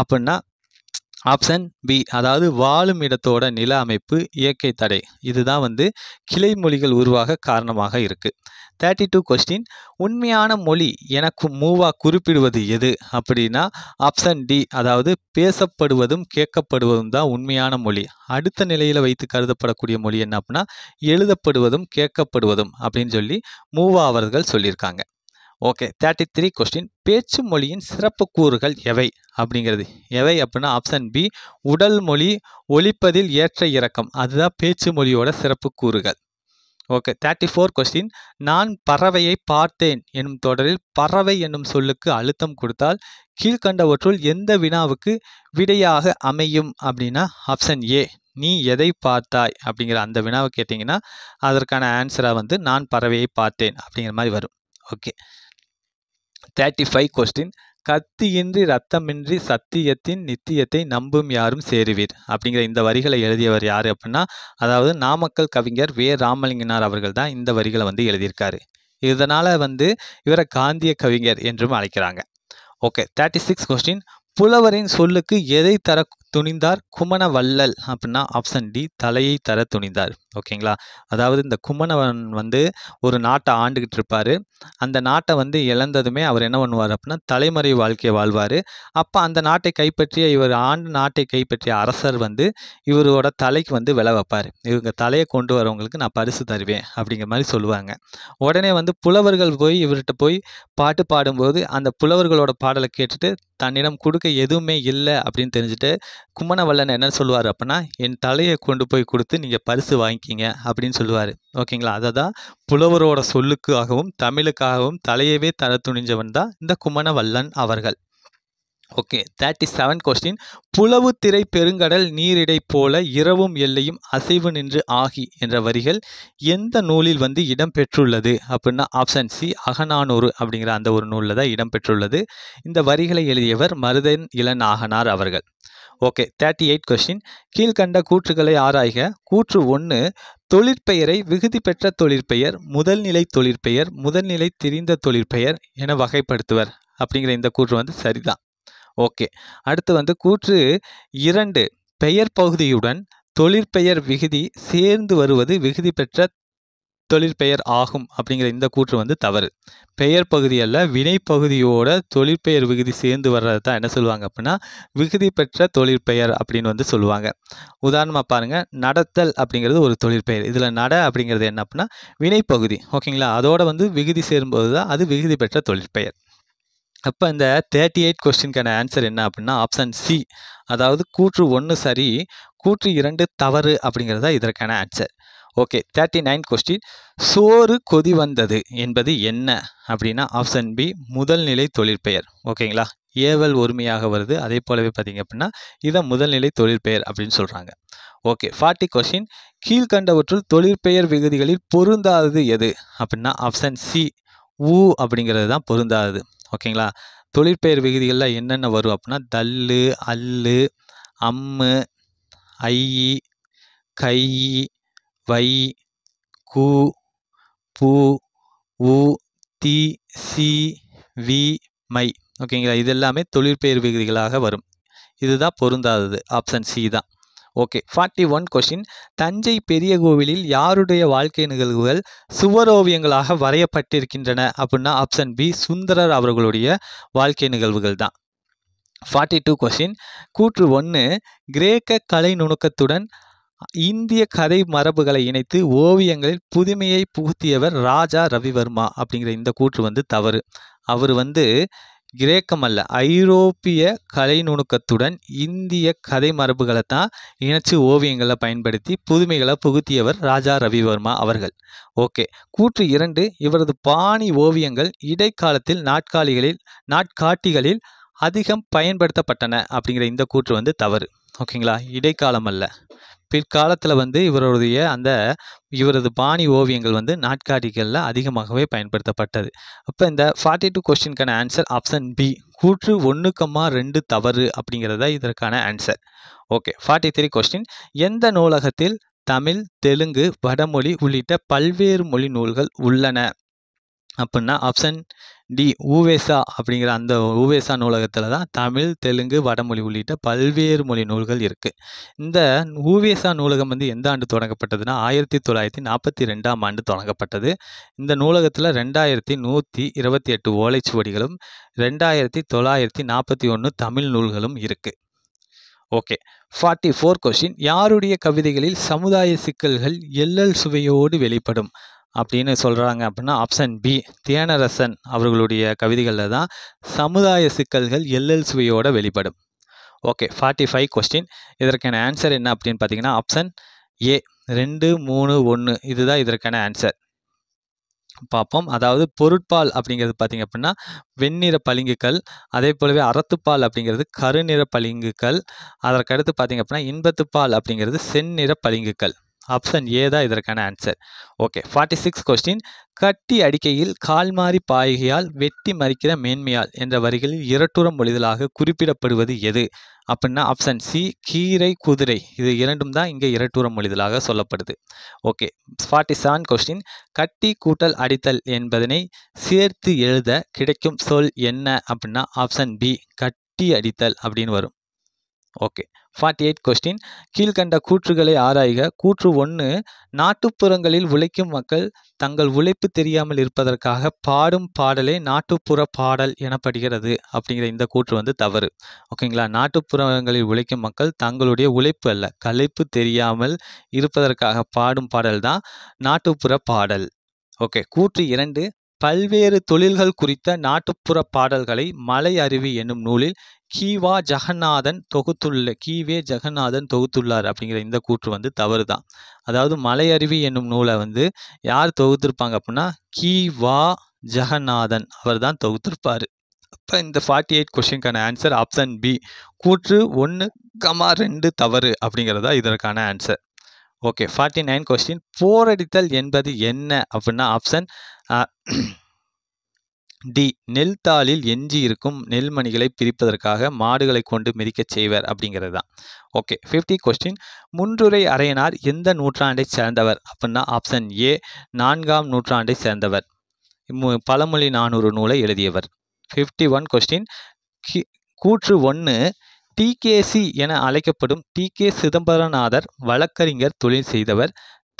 S1: அப்படின்னா ஆப்ஷன் பி அதாவது வாழும் இடத்தோட நில அமைப்பு இயற்கை தடை இதுதான் வந்து கிளைமொழிகள் உருவாக காரணமாக இருக்குது தேர்ட்டி டூ கொஸ்டின் உண்மையான மொழி எனக்கு மூவா குறிப்பிடுவது எது அப்படின்னா ஆப்ஷன் டி அதாவது பேசப்படுவதும் கேட்கப்படுவதும் தான் உண்மையான மொழி அடுத்த நிலையில் வைத்து கருதப்படக்கூடிய மொழி என்ன அப்படின்னா எழுதப்படுவதும் கேட்கப்படுவதும் அப்படின்னு சொல்லி மூவா அவர்கள் சொல்லியிருக்காங்க ஓகே தேர்ட்டி த்ரீ கொஸ்டின் பேச்சு மொழியின் சிறப்பு கூறுகள் எவை அப்படிங்கிறது எவை அப்படின்னா ஆப்ஷன் பி உடல் மொழி ஒழிப்பதில் ஏற்ற இறக்கம் அதுதான் பேச்சு மொழியோட சிறப்பு கூறுகள் ஓகே தேர்ட்டி ஃபோர் கொஸ்டின் நான் பறவையை பார்த்தேன் என்னும் தொடரில் பறவை என்னும் சொல்லுக்கு அழுத்தம் கொடுத்தால் கீழ்கண்டவற்றுள் எந்த வினாவுக்கு விடையாக அமையும் அப்படின்னா ஆப்ஷன் ஏ நீ எதை பார்த்தாய் அப்படிங்கிற அந்த வினாவை கேட்டிங்கன்னா அதற்கான ஆன்சராக வந்து நான் பறவையை பார்த்தேன் அப்படிங்கிற மாதிரி வரும் ஓகே தேர்ட்டி ஃபைவ் கொஸ்டின் கத்தியின்றி ரத்தமின்றி சத்தியத்தின் நித்தியத்தை நம்பும் யாரும் சேருவீர் அப்படிங்கிற இந்த வரிகளை எழுதியவர் யார் அப்படின்னா அதாவது நாமக்கல் கவிஞர் வே ராமலிங்கனார் அவர்கள் தான் இந்த வரிகளை வந்து எழுதியிருக்காரு இதனால் வந்து இவரை காந்திய கவிஞர் என்றும் அழைக்கிறாங்க ஓகே தேர்ட்டி சிக்ஸ் கொஸ்டின் புலவரின் சொல்லுக்கு எதை தர துணிந்தார் குமண வள்ளல் அப்படின்னா ஆப்ஷன் டி தலையை தர துணிந்தார் ஓகேங்களா அதாவது இந்த குமணவன் வந்து ஒரு நாட்டை ஆண்டுகிட்டு இருப்பார் அந்த நாட்டை வந்து இழந்ததுமே அவர் என்ன பண்ணுவார் அப்படின்னா தலைமறை வாழ்க்கையை வாழ்வார் அப்போ அந்த நாட்டை கைப்பற்றிய இவர் ஆண்டு நாட்டை கைப்பற்றிய அரசர் வந்து இவரோட தலைக்கு வந்து விலை வைப்பார் இவங்க தலையை கொண்டு வரவங்களுக்கு நான் பரிசு தருவேன் அப்படிங்கிற மாதிரி சொல்லுவாங்க உடனே வந்து புலவர்கள் போய் இவர்கிட்ட போய் பாட்டு பாடும்போது அந்த புலவர்களோட பாடலை கேட்டுட்டு தன்னிடம் கொடுக்க எதுவுமே இல்லை அப்படின்னு தெரிஞ்சுட்டு கும்மனவல்லன் என்ன சொல்லுவார் அப்படின்னா என் தலையை கொண்டு போய் கொடுத்து நீங்கள் பரிசு வாங்கிக்கிங்க அப்படின்னு சொல்லுவார் ஓகேங்களா அதை தான் புலவரோட சொல்லுக்காகவும் தமிழுக்காகவும் தலையவே தர துணிஞ்சவன் தான் இந்த கும்மனவல்லன் அவர்கள் ஓகே தேர்ட்டி செவன் கொஸ்டின் புலவு திரை பெருங்கடல் நீரிடை போல இரவும் எல்லையும் அசைவு நின்று ஆகி என்ற வரிகள் எந்த நூலில் வந்து இடம்பெற்றுள்ளது அப்படின்னா ஆப்ஷன் சி அகநானூறு அப்படிங்கிற அந்த ஒரு நூலில் தான் இடம்பெற்றுள்ளது இந்த வரிகளை எழுதியவர் மருதன் இளநாகனார் அவர்கள் ஓகே தேர்ட்டி எயிட் கொஸ்டின் கீழ்கண்ட கூற்றுகளை ஆராய்க கூற்று ஒன்று தொழிற்பெயரை விகுதி பெற்ற தொழிற்பெயர் முதல்நிலை தொழிற்பெயர் முதல்நிலை தெரிந்த தொழிற்பெயர் என வகைப்படுத்துவர் அப்படிங்கிற இந்த கூற்று வந்து சரிதான் ஓகே அடுத்து வந்து கூற்று இரண்டு பெயர் பகுதியுடன் தொழிற்பெயர் விகுதி சேர்ந்து வருவது விகுதி பெற்ற தொழிற்பெயர் ஆகும் அப்படிங்கிற இந்த கூற்று வந்து தவறு பெயர் பகுதி அல்ல வினை பகுதியோட தொழிற்பெயர் விகுதி சேர்ந்து வர்றது தான் என்ன சொல்லுவாங்க அப்படின்னா விகுதி பெற்ற தொழிற்பெயர் அப்படின்னு வந்து சொல்லுவாங்க உதாரணமாக பாருங்கள் நடத்தல் அப்படிங்கிறது ஒரு தொழிற்பெயர் இதில் நட அப்படிங்கிறது என்ன அப்படின்னா வினைப்பகுதி ஓகேங்களா அதோட வந்து விகுதி சேரும்போது தான் அது விகுதி பெற்ற தொழிற்பெயர் அப்போ இந்த தேர்ட்டி எயிட் கொஸ்டின்கான ஆன்சர் என்ன அப்படின்னா ஆப்ஷன் சி அதாவது கூற்று ஒன்று சரி கூற்று இரண்டு தவறு அப்படிங்கிறது தான் இதற்கான answer okay thirty nine question சோறு கொதி வந்தது என்பது என்ன அப்படின்னா ஆப்ஷன் பி முதல்நிலை தொழிற்பெயர் ஓகேங்களா ஏவல் ஒருமையாக வருது அதே போலவே பார்த்தீங்க அப்படின்னா இதை முதல்நிலை தொழிற்பெயர் அப்படின்னு சொல்கிறாங்க ஓகே ஃபார்ட்டி கொஸ்டின் கீழ்கண்டவற்றுள் தொழிற்பெயர் விகுதிகளில் பொருந்தாதது எது அப்படின்னா ஆப்ஷன் சி ஊ அப்படிங்கிறது தான் பொருந்தாது ஓகேங்களா தொழிற்பெயர் விகுதிகளில் என்னென்ன வரும் அப்படின்னா தல்லு அல்லு அம்மு ஐ கை வை கூ பூ உ தி சி வி மை ஓகேங்களா இது எல்லாமே தொழிற்பெயர் விகுதிகளாக வரும் இதுதான் பொருந்தாதது ஆப்ஷன் சி தான் okay forty one question Thanjai பெரிய கோவிலில் யாருடைய வாழ்க்கை நிகழ்வுகள் சுவரோவியங்களாக வரையப்பட்டிருக்கின்றன அப்படின்னா ஆப்ஷன் பி சுந்தரர் அவர்களுடைய வாழ்க்கை நிகழ்வுகள் தான் ஃபார்ட்டி டூ கொஷின் கூற்று ஒன்று கிரேக்க கலை நுணுக்கத்துடன் இந்திய கதை மரபுகளை இணைத்து ஓவியங்களில் புதுமையை புகுத்தியவர் ராஜா ரவிவர்மா அப்படிங்கிற இந்த கூற்று வந்து தவறு அவர் வந்து கிரேக்கம் அல்ல ஐரோப்பிய கலை நுணுக்கத்துடன் இந்திய கதை மரபுகளை தான் இணைச்சு ஓவியங்களை பயன்படுத்தி புதுமைகளை புகுத்தியவர் ராஜா ரவிவர்மா அவர்கள் ஓகே கூற்று இரண்டு இவரது பாணி ஓவியங்கள் இடைக்காலத்தில் நாட்காலிகளில் நாட்காட்டிகளில் அதிகம் பயன்படுத்தப்பட்டன அப்படிங்கிற இந்த கூற்று வந்து தவறு ஓகேங்களா இடைக்காலம் அல்ல பிற்காலத்தில் வந்து இவருடைய அந்த இவரது பாணி ஓவியங்கள் வந்து நாட்காட்டிகளில் அதிகமாகவே பயன்படுத்தப்பட்டது அப்போ இந்த ஃபார்ட்டி டூ கொஸ்டின்கான ஆன்சர் ஆப்ஷன் பி கூற்று ஒன்றுக்கம்மா ரெண்டு தவறு அப்படிங்கிறத இதற்கான answer okay forty three question எந்த நூலகத்தில் தமிழ் தெலுங்கு வடமொழி உள்ளிட்ட பல்வேறு மொழி நூல்கள் உள்ளன அப்படின்னா ஆப்ஷன் டி ஊவேசா அப்படிங்கிற அந்த ஊவேசா நூலகத்தில் தான் தமிழ் தெலுங்கு வடமொழி உள்ளிட்ட பல்வேறு மொழி நூல்கள் இருக்குது இந்த உவேசா நூலகம் வந்து எந்த ஆண்டு தொடங்கப்பட்டதுன்னா ஆயிரத்தி தொள்ளாயிரத்தி நாற்பத்தி ரெண்டாம் ஆண்டு தொடங்கப்பட்டது இந்த நூலகத்தில் ரெண்டாயிரத்தி நூற்றி இருபத்தி எட்டு ஓலைச்சுவடிகளும் ரெண்டாயிரத்தி தொள்ளாயிரத்தி நாற்பத்தி ஒன்று தமிழ் நூல்களும் இருக்குது ஓகே ஃபார்ட்டி ஃபோர் கொஷின் யாருடைய கவிதைகளில் சமுதாய சிக்கல்கள் எல்லல் சுவையோடு வெளிப்படும் அப்படின்னு சொல்கிறாங்க அப்படின்னா ஆப்ஷன் பி தியானரசன் அவர்களுடைய கவிதைகளில் தான் சமுதாய சிக்கல்கள் எல்எல் சுவையோட வெளிப்படும் ஓகே ஃபார்ட்டி ஃபைவ் கொஸ்டின் இதற்கான ஆன்சர் என்ன அப்படின்னு பார்த்தீங்கன்னா ஆப்ஷன் ஏ ரெண்டு மூணு ஒன்று இதுதான் இதற்கான ஆன்சர் பார்ப்போம் அதாவது பொருட்பால் அப்படிங்கிறது பார்த்திங்க அப்படின்னா வெண்ணிற பளிங்குக்கள் அதே போலவே அறத்துப்பால் அப்படிங்கிறது கருநிற பளிங்குக்கள் அதற்கடுத்து பார்த்திங்க அப்படின்னா இன்பத்துப்பால் அப்படிங்கிறது செந்நிற பளிங்குக்கள் ஆப்ஷன் ஏ தான் இதற்கான answer okay forty six question கட்டி அடிக்கையில் கால்மாறி பாய்கையால் வெட்டி மறிக்கிற மேன்மையால் என்ற வரிகளில் இரட்டுரம் மொழிதலாக குறிப்பிடப்படுவது எது அப்படின்னா ஆப்ஷன் சி கீரை குதிரை இது இரண்டும் தான் இங்கே இரட்டுரம் மொழிதலாக சொல்லப்படுது ஓகே ஃபார்ட்டி செவன் கொஸ்டின் கட்டி கூட்டல் அடித்தல் என்பதனை சேர்த்து எழுத கிடைக்கும் சொல் என்ன அப்படின்னா ஆப்ஷன் பி கட்டி அடித்தல் அப்படின்னு வரும் ஓகே ஃபார்ட்டி எயிட் கொஸ்டின் கீழ்கண்ட கூற்றுகளை ஆராய்க கூற்று ஒன்று நாட்டுப்புறங்களில் உழைக்கும் மக்கள் தங்கள் உழைப்பு தெரியாமல் இருப்பதற்காக பாடும் பாடலே நாட்டுப்புற பாடல் எனப்படுகிறது அப்படிங்கிற இந்த கூற்று வந்து தவறு ஓகேங்களா நாட்டுப்புறங்களில் உழைக்கும் மக்கள் தங்களுடைய உழைப்பு அல்ல கலைப்பு தெரியாமல் இருப்பதற்காக பாடும் பாடல் தான் நாட்டுப்புற பாடல் ஓகே கூற்று இரண்டு பல்வேறு தொழில்கள் குறித்த நாட்டுப்புற பாடல்களை மலை அருவி என்னும் நூலில் கீவா ஜெகநாதன் தொகுத்துள்ள கீவே ஜெகநாதன் தொகுத்துள்ளார் அப்படிங்கிற இந்த கூற்று வந்து தவறு தான் அதாவது மலை அருவி என்னும் நூலை வந்து யார் தொகுத்திருப்பாங்க அப்படின்னா கீவா ஜெகநாதன் அவர் தான் தொகுத்திருப்பார் அப்போ இந்த ஃபார்ட்டி எயிட் கொஷினுக்கான ஆன்சர் ஆப்ஷன் பி கூற்று ஒன்று கமா ரெண்டு தவறு அப்படிங்கிறதா இதற்கான answer okay forty nine question போரடித்தல் என்பது என்ன அப்படின்னா ஆப்ஷன் டி நெல் தாளில் எஞ்சி இருக்கும் நெல்மணிகளை பிரிப்பதற்காக மாடுகளை கொண்டு மிதிக்கச் செய்வர் அப்படிங்கிறது தான் ஓகே ஃபிஃப்டி கொஸ்டின் முன்றுரை அறையினார் எந்த நூற்றாண்டை சேர்ந்தவர் அப்படின்னா ஆப்ஷன் ஏ நான்காம் நூற்றாண்டை சேர்ந்தவர் பழமொழி நானூறு நூலை எழுதியவர் ஃபிஃப்டி ஒன் கொஸ்டின் கூற்று ஒன்று டிகேசி என அழைக்கப்படும் டி கே சிதம்பரநாதர் வழக்கறிஞர் தொழில் செய்தவர்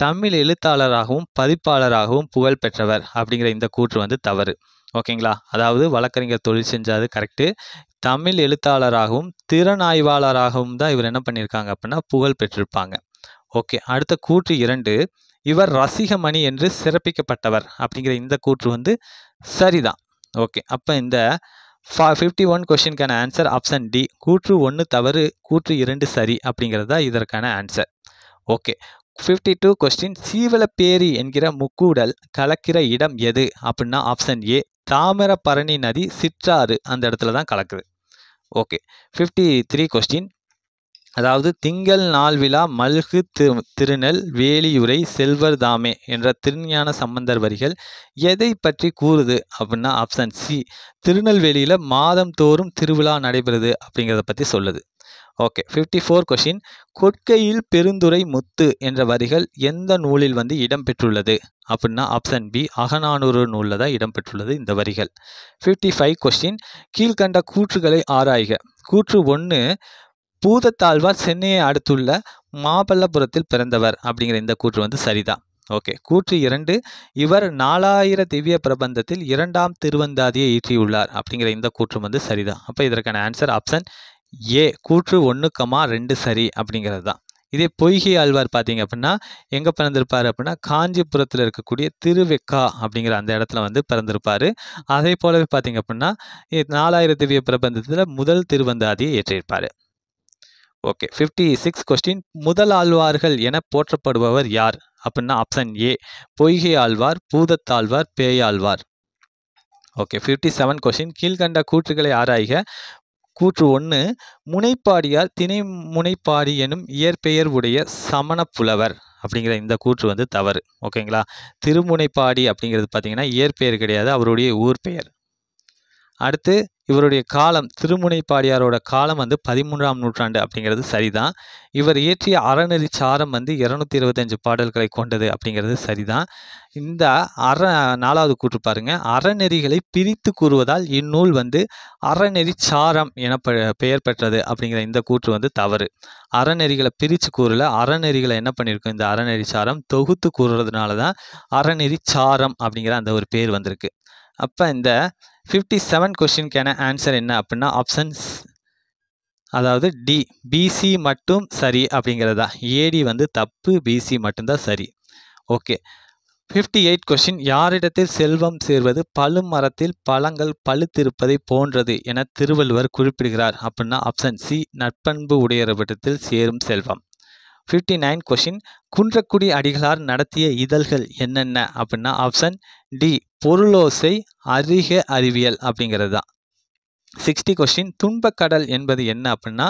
S1: தமிழ் எழுத்தாளராகவும் பதிப்பாளராகவும் புகழ் பெற்றவர் அப்படிங்கிற இந்த கூற்று வந்து தவறு ஓகேங்களா அதாவது வழக்கறிஞர் தொழில் செஞ்சாது கரெக்டு தமிழ் எழுத்தாளராகவும் திறனாய்வாளராகவும் தான் இவர் என்ன பண்ணியிருக்காங்க அப்படின்னா புகழ் பெற்றிருப்பாங்க ஓகே அடுத்த கூற்று இரண்டு இவர் ரசிகமணி என்று சிறப்பிக்கப்பட்டவர் அப்படிங்கிற இந்த கூற்று வந்து சரிதான் ஓகே அப்போ இந்த ஃபிஃப்டி ஒன் கொஷினுக்கான ஆன்சர் ஆப்ஷன் டி கூற்று ஒன்று தவறு கூற்று இரண்டு சரி அப்படிங்கிறது தான் இதற்கான answer okay fifty two question Seevalaperi என்கிற முக்கூடல் கலக்கிற இடம் எது அப்படின்னா ஆப்ஷன் ஏ தாமிரபரணி நதி சிற்றாறு அந்த இடத்துல தான் கலக்குது ஓகே ஃபிஃப்டி த்ரீ கொஸ்டின் அதாவது திங்கள் நாள் விழா மல்கு திரு திருநெல் வேலியுரை செல்வர் தாமே என்ற திருஞான சம்பந்தர் வரிகள் எதை பற்றி கூறுது அப்படின்னா ஆப்ஷன் சி திருநெல்வேலியில் மாதம் தோறும் திருவிழா நடைபெறுது அப்படிங்கிறத பற்றி சொல்லுது ஓகே ஃபிஃப்டி ஃபோர் கொஷின் கொட்கையில் பெருந்துரை முத்து என்ற வரிகள் எந்த நூலில் வந்து இடம்பெற்றுள்ளது அப்படின்னா ஆப்ஷன் பி அகநானூறு நூலில் தான் இடம்பெற்றுள்ளது இந்த வரிகள் ஃபிஃப்டி ஃபைவ் கொஷின் கீழ்கண்ட கூற்றுகளை ஆராய்க கூற்று ஒன்று பூதத்தாழ்வார் சென்னையை அடுத்துள்ள மாபல்லபுரத்தில் பிறந்தவர் அப்படிங்கிற இந்த கூற்று வந்து சரிதான் ஓகே கூற்று இரண்டு இவர் நாலாயிர திவ்ய பிரபந்தத்தில் இரண்டாம் திருவந்தாதியை ஈற்றியுள்ளார் அப்படிங்கிற இந்த கூற்று வந்து சரிதான் அப்போ இதற்கான ஆன்சர் ஆப்ஷன் ஏ கூற்று ஒன்று கமா ரெண்டு சரி அப்படிங்கிறது தான் இதே பொய்கை ஆழ்வார் பார்த்தீங்க அப்படின்னா எங்கே பிறந்திருப்பார் அப்படின்னா காஞ்சிபுரத்தில் இருக்கக்கூடிய திருவெக்கா அப்படிங்கிற அந்த இடத்துல வந்து பிறந்திருப்பார் அதே போலவே பார்த்தீங்க அப்படின்னா நாலாயிர திவ்ய பிரபந்தத்தில் முதல் திருவந்தாதியை ஏற்றியிருப்பார் ஓகே ஃபிஃப்டி சிக்ஸ் கொஸ்டின் முதல் ஆழ்வார்கள் என போற்றப்படுபவர் யார் அப்படின்னா ஆப்ஷன் ஏ பொய்கை ஆழ்வார் பூதத்தாழ்வார் Peyazhwar okay fifty seven question கீழ்கண்ட கூற்றுகளை ஆராய்க கூற்று ஒன்று முனைப்பாடியார் திணை முனைப்பாடி எனும் இயற்பெயர் உடைய சமண புலவர் அப்படிங்கிற இந்த கூற்று வந்து தவறு ஓகேங்களா திருமுனைப்பாடி அப்படிங்கிறது பார்த்தீங்கன்னா இயற்பெயர் கிடையாது அவருடைய ஊர் பெயர் அடுத்து இவருடைய காலம் திருமுனைப்பாடியாரோட காலம் வந்து பதிமூன்றாம் நூற்றாண்டு அப்படிங்கிறது சரிதான் இவர் இயற்றிய அறநெறி சாரம் வந்து இரநூத்தி இருபத்தஞ்சு பாடல்களை கொண்டது அப்படிங்கிறது சரிதான் இந்த அற நாலாவது கூற்று பாருங்க அறநெறிகளை பிரித்து கூறுவதால் இந்நூல் வந்து அறநெறி சாரம் என பெயர் பெற்றது அப்படிங்கிற இந்த கூற்று வந்து தவறு அறநெறிகளை பிரித்து கூறல அறநெறிகளை என்ன பண்ணியிருக்கோம் இந்த அறநெறி சாரம் தொகுத்து கூறுறதுனால தான் அறநெறி சாரம் அப்படிங்கிற அந்த ஒரு பேர் வந்திருக்கு அப்போ இந்த ஃபிஃப்டி செவன் கொஸ்டினுக்கான ஆன்சர் என்ன அப்படின்னா ஆப்ஷன்ஸ் அதாவது டி பிசி மட்டும் சரி அப்படிங்கிறதா ஏடி வந்து தப்பு பிசி மட்டும்தான் சரி ஓகே ஃபிஃப்டி எயிட் கொஷின் யாரிடத்தில் செல்வம் சேர்வது பழுமரத்தில் பழங்கள் பழுத்திருப்பதை போன்றது என திருவள்ளுவர் குறிப்பிடுகிறார் அப்படின்னா ஆப்ஷன் சி நட்பண்பு உடையவரிடத்தில் சேரும் செல்வம் fifty nine question Kundrakudi Adigalar நடத்திய இதழ்கள் என்னென்ன அப்படின்னா ஆப்ஷன் டி பொருளோசை அறிக அறிவியல் அப்படிங்கிறது தான் சிக்ஸ்டி கொஸ்டின் துன்பக்கடல் என்பது என்ன அப்படின்னா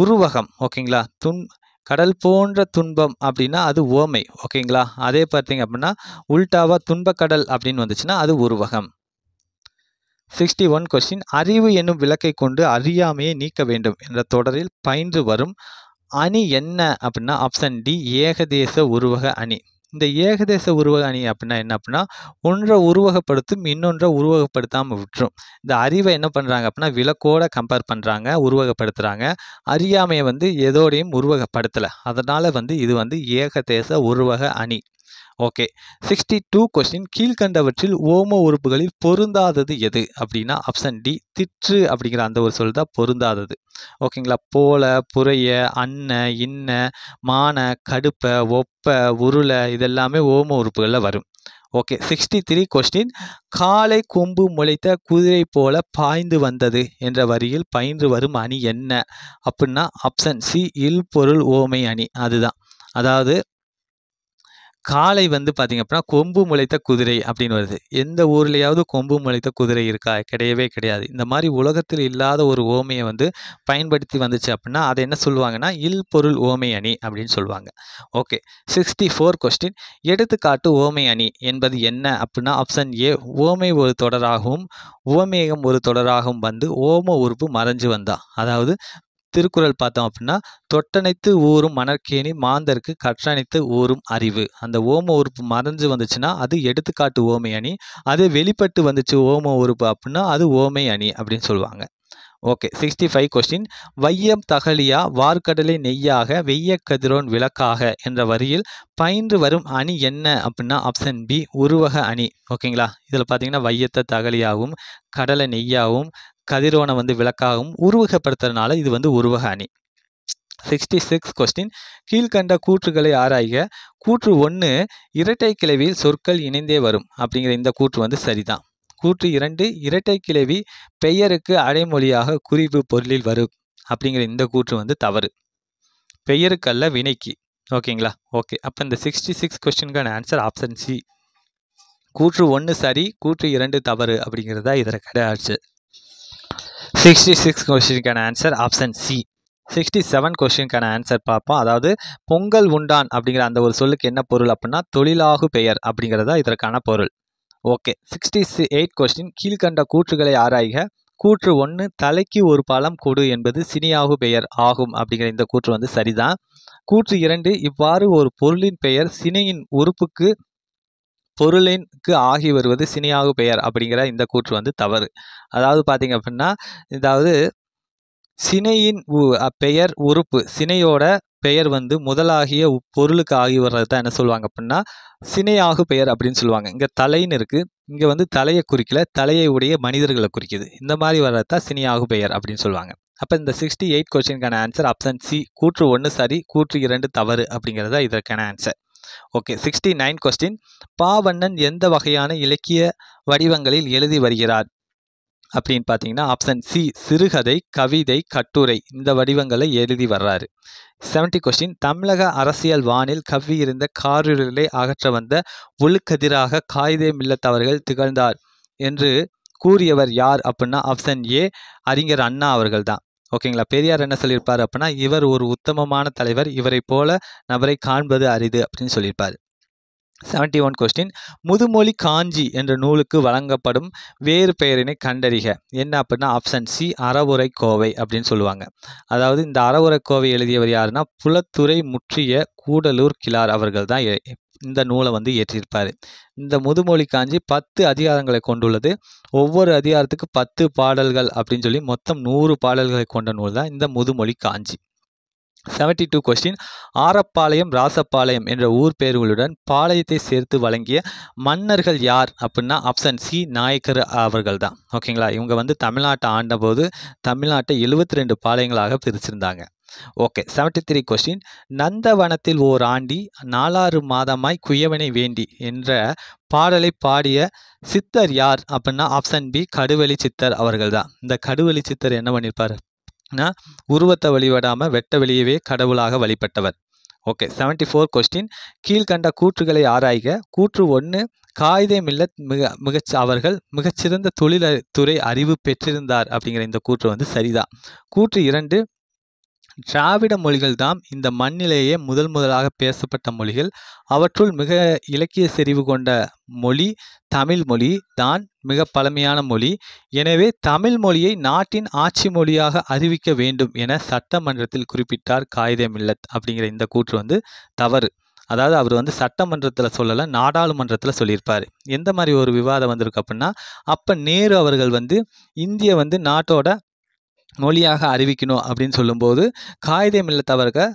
S1: உருவகம் ஓகேங்களா துன் கடல் போன்ற துன்பம் அப்படின்னா அது ஓமை ஓகேங்களா அதே பார்த்தீங்க அப்படின்னா உல்டாவாக துன்பக்கடல் அப்படின்னு வந்துச்சுன்னா அது உருவகம் சிக்ஸ்டி ஒன் கொஸ்டின் அறிவு என்னும் விளக்கை கொண்டு அறியாமையை நீக்க வேண்டும் என்ற தொடரில் பயின்று வரும் அணி என்ன அப்படின்னா ஆப்ஷன் டி ஏகதேச உருவக அணி இந்த ஏகதேச உருவக அணி அப்படின்னா என்ன அப்படின்னா ஒன்றை உருவகப்படுத்தும் இன்னொன்றை உருவகப்படுத்தாமல் விட்டுரும் இந்த அறிவை என்ன பண்ணுறாங்க அப்படின்னா விளக்கோடு கம்பேர் பண்ணுறாங்க உருவகப்படுத்துகிறாங்க அறியாமையை வந்து எதோடையும் உருவகப்படுத்தலை அதனால் வந்து இது வந்து ஏகதேச உருவக அணி ஓகே சிக்ஸ்டி டூ கொஸ்டின் கீழ்கண்டவற்றில் ஓம உறுப்புகளில் பொருந்தாதது எது அப்படின்னா ஆப்ஷன் டி திற்று அப்படிங்கிற அந்த ஒரு சொல் தான் பொருந்தாதது ஓகேங்களா போல புறைய அன்ன இன்ன மான கடுப்பை ஒப்ப உருளை இதெல்லாமே ஓம உறுப்புகளில் வரும் ஓகே சிக்ஸ்டி த்ரீ கொஸ்டின் காலை கொம்பு முளைத்த குதிரை போல பாய்ந்து வந்தது என்ற வரியில் பயின்று வரும் அணி என்ன அப்படின்னா ஆப்ஷன் சி பொருள் ஓமை அணி அதுதான் அதாவது காலை வந்து பார்த்திங்க அப்படின்னா கொம்பு முளைத்த குதிரை அப்படின்னு வருது எந்த ஊர்லேயாவது கொம்பு முளைத்த குதிரை இருக்கா கிடையவே கிடையாது இந்த மாதிரி உலகத்தில் இல்லாத ஒரு ஓமையை வந்து பயன்படுத்தி வந்துச்சு அப்படின்னா அதை என்ன சொல்லுவாங்கன்னா இல் பொருள் ஓமை அணி அப்படின்னு சொல்லுவாங்க ஓகே சிக்ஸ்டி ஃபோர் கொஸ்டின் எடுத்துக்காட்டு ஓமை அணி என்பது என்ன அப்படின்னா ஆப்ஷன் ஏ ஓமை ஒரு தொடராகவும் ஓமேகம் ஒரு தொடராகவும் வந்து ஓம உறுப்பு மறைஞ்சு வந்தா அதாவது திருக்குறள் பார்த்தோம் அப்படின்னா தொட்டணைத்து ஊறும் மணற்கேணி மாந்தருக்கு கற்றணைத்து ஊறும் அறிவு அந்த ஓம உறுப்பு மறைஞ்சு வந்துச்சுன்னா அது எடுத்துக்காட்டு ஓமை அணி அது வெளிப்பட்டு வந்துச்சு ஓம உறுப்பு அப்படின்னா அது ஓமை அணி அப்படின்னு சொல்லுவாங்க ஓகே சிக்ஸ்டி ஃபைவ் கொஸ்டின் வையம் தகலியா வார்க்கடலை நெய்யாக வெய்ய கதிரோன் விளக்காக என்ற வரியில் பயின்று வரும் அணி என்ன அப்படின்னா ஆப்ஷன் பி உருவக அணி ஓகேங்களா இதில் பார்த்தீங்கன்னா வையத்தை தகலியாகவும் கடலை நெய்யாகவும் கதிரோனை வந்து விளக்காகவும் உருவகப்படுத்துறதுனால இது வந்து உருவக அணி சிக்ஸ்டி சிக்ஸ் கொஸ்டின் கீழ்கண்ட கூற்றுகளை ஆராய்க கூற்று ஒன்று இரட்டை கிளவியில் சொற்கள் இணைந்தே வரும் அப்படிங்கிற இந்த கூற்று வந்து சரிதான் கூற்று இரண்டு இரட்டை கிளவி பெயருக்கு அடைமொழியாக குறிப்பு பொருளில் வரும் அப்படிங்கிற இந்த கூற்று வந்து தவறு பெயருக்கல்ல வினைக்கு ஓகேங்களா ஓகே அப்போ இந்த சிக்ஸ்டி சிக்ஸ் கொஸ்டின்கான ஆன்சர் ஆப்ஷன் சி கூற்று ஒன்று சரி கூற்று இரண்டு தவறு அப்படிங்கிறது தான் இதில் கிடையாது சிக்ஸ்டி சிக்ஸ் கொஷினுக்கான answer option C sixty seven கொஷினுக்கான ஆன்சர் பார்ப்போம் அதாவது பொங்கல் உண்டான் அப்படிங்கிற அந்த ஒரு சொல்லுக்கு என்ன பொருள் அப்படின்னா தொழிலாகு பெயர் அப்படிங்கிறதா இதற்கான பொருள் ஓகே சிக்ஸ்டி எயிட் கொஸ்டின் கீழ்கண்ட கூற்றுகளை ஆராய்க கூற்று ஒன்று தலைக்கு ஒரு பழம் கொடு என்பது சினியாகு பெயர் ஆகும் அப்படிங்கிற இந்த கூற்று வந்து சரிதான் கூற்று இரண்டு இவ்வாறு ஒரு பொருளின் பெயர் சினையின் உறுப்புக்கு பொருளின்க்கு ஆகி வருவது சினியாகு பெயர் அப்படிங்கிற இந்த கூற்று வந்து தவறு அதாவது பார்த்தீங்க அப்படின்னா இதாவது சினையின் பெயர் உறுப்பு சினையோட பெயர் வந்து முதலாகிய பொருளுக்கு ஆகி வர்றது தான் என்ன சொல்லுவாங்க அப்படின்னா சினையாகு பெயர் அப்படின்னு சொல்லுவாங்க இங்கே தலைன்னு இருக்குது இங்கே வந்து தலையை குறிக்கல தலையை உடைய மனிதர்களை குறிக்குது இந்த மாதிரி வர்றது தான் சினியாகு பெயர் அப்படின்னு சொல்லுவாங்க அப்போ இந்த சிக்ஸ்டி எயிட் கொஸ்டினுக்கான ஆன்சர் ஆப்ஷன் சி கூற்று ஒன்று சரி கூற்று இரண்டு தவறு அப்படிங்கிறது தான் இதற்கான answer okay sixty nine question Paavannan எந்த வகையான இலக்கிய வடிவங்களில் எழுதி வருகிறார் அப்படின்னு பார்த்தீங்கன்னா ஆப்ஷன் சி சிறுகதை கவிதை கட்டுரை இந்த வடிவங்களை எழுதி வர்றாரு செவன்டி கொஸ்டின் தமிழக அரசியல் வானில் கவ்வி இருந்த காரிருளை அகற்ற வந்த ஒழுக்கதிராக காயிதே மில்லத்தவர்கள் திகழ்ந்தார் என்று கூறியவர் யார் அப்படின்னா ஆப்ஷன் ஏ அறிஞர் அண்ணா அவர்கள் தான் ஓகேங்களா பெரியார் என்ன சொல்லியிருப்பார் அப்படின்னா இவர் ஒரு உத்தமமான தலைவர் இவரை போல நபரை காண்பது அரிது அப்படின்னு சொல்லியிருப்பார் seventy one question Muthumozhi Kanchi என்ற நூலுக்கு வழங்கப்படும் வேறு பெயரினை கண்டறிக என்ன அப்படின்னா ஆப்ஷன் சி அறவுரை கோவை அப்படின்னு சொல்லுவாங்க அதாவது இந்த அறவுரை கோவை எழுதியவர் யாருன்னா புலத்துறை முற்றிய கூடலூர் கிளார் அவர்கள் தான் இந்த நூலை வந்து இயற்றியிருப்பார் இந்த முதுமொழி காஞ்சி பத்து அதிகாரங்களை கொண்டுள்ளது ஒவ்வொரு அதிகாரத்துக்கு பத்து பாடல்கள் அப்படின்னு சொல்லி மொத்தம் நூறு பாடல்களை கொண்ட நூல் தான் இந்த Muthumozhi Kanchi seventy two question Arappalayam Rasappalayam என்ற ஊர் பேர்களுடன் பாளையத்தை சேர்த்து வழங்கிய மன்னர்கள் யார் அப்படின்னா ஆப்ஷன் சி நாயக்கர் அவர்கள் தான் ஓகேங்களா இவங்க வந்து தமிழ்நாட்டை ஆண்டபோது தமிழ்நாட்டை எழுபத்தி ரெண்டு பாளையங்களாக பிரிச்சிருந்தாங்க ஓகே செவன்டி த்ரீ கொஸ்டின் நந்தவனத்தில் ஓர் ஆண்டி நாலாறு மாதமாய் குயவனை வேண்டி என்ற பாடலை பாடிய சித்தர் யார் அப்படின்னா ஆப்ஷன் பி கடுவெளி சித்தர் அவர்கள் தான் இந்த கடுவெளி சித்தர் என்ன பண்ணியிருப்பார் உருவத்தை வழிபடாமல் வெட்ட வெளியவே கடவுளாக வழிபட்டவர் ஓகே செவன்டி ஃபோர் கொஸ்டின் கீழ்கண்ட கூற்றுகளை ஆராய்க கூற்று ஒன்று காகிதே மிக மிக அவர்கள் மிகச்சிறந்த தொழில் துறை அறிவு பெற்றிருந்தார் அப்படிங்கிற இந்த கூற்று வந்து சரிதான் கூற்று இரண்டு திராவிட மொழிகள் தாம் இந்த மண்ணிலேயே முதல் முதலாக பேசப்பட்ட மொழிகள் அவற்றுள் மிக இலக்கிய செறிவு கொண்ட மொழி தமிழ் மொழி தான் மிக பழமையான மொழி எனவே தமிழ் மொழியை நாட்டின் ஆட்சி மொழியாக அறிவிக்க வேண்டும் என சட்டமன்றத்தில் குறிப்பிட்டார் காயிதே மில்லத் அப்படிங்கிற இந்த கூற்று வந்து தவறு அதாவது அவர் வந்து சட்டமன்றத்தில் சொல்லலை நாடாளுமன்றத்தில் சொல்லியிருப்பார் எந்த மாதிரி ஒரு விவாதம் வந்திருக்கு அப்படின்னா அப்போ நேரு அவர்கள் வந்து இந்திய வந்து நாட்டோட மொழியாக அறிவிக்கணும் அப்படின்னு சொல்லும்போது காகிதம் மில்லை தவிர்க்க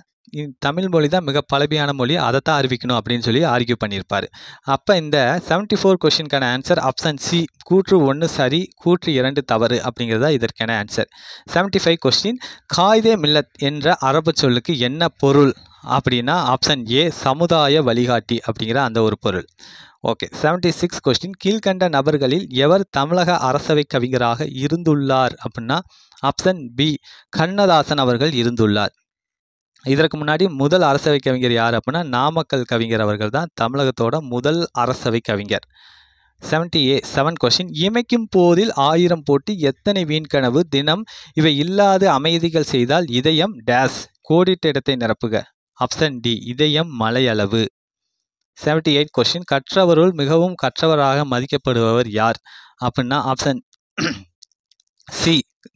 S1: தமிழ் மொழி தான் மிக பழமையான மொழி அதை தான் அறிவிக்கணும் அப்படின்னு சொல்லி ஆர்கியூ பண்ணியிருப்பார் அப்போ இந்த செவன்ட்டி ஃபோர் கொஷினுக்கான ஆன்சர் ஆப்ஷன் சி கூற்று ஒன்று சரி கூற்று இரண்டு தவறு அப்படிங்கிறது தான் இதற்கான answer seventy five question Quaid-e Millat என்ற அரபு சொல்லுக்கு என்ன பொருள் அப்படின்னா ஆப்ஷன் ஏ சமுதாய வழிகாட்டி அப்படிங்கிற அந்த ஒரு பொருள் ஓகே செவன்டி சிக்ஸ் கொஸ்டின் கீழ்கண்ட நபர்களில் எவர் தமிழக அரசவை கவிஞராக இருந்துள்ளார் அப்படின்னா ஆப்ஷன் பி கண்ணதாசன் அவர்கள் இருந்துள்ளார் இதற்கு முன்னாடி முதல் அரசவை கவிஞர் யார் அப்படின்னா நாமக்கல் கவிஞர் அவர்கள் தான் தமிழகத்தோட முதல் அரசவை கவிஞர் செவன்ட்டி ஏ செவன் கொஸ்டின் இமைக்கும் போதில் ஆயிரம் போட்டி எத்தனை வீண்கனவு தினம் இவை இல்லாத அமைதிகள் செய்தால் இதயம் டேஸ் கோடிட்ட இடத்தை நிரப்புக ஆப்ஷன் டி இதயம் மலையளவு செவன்ட்டி எயிட் கொஸ்டின் கற்றவருள் மிகவும் கற்றவராக மதிக்கப்படுபவர் யார் அப்படின்னா ஆப்ஷன் சி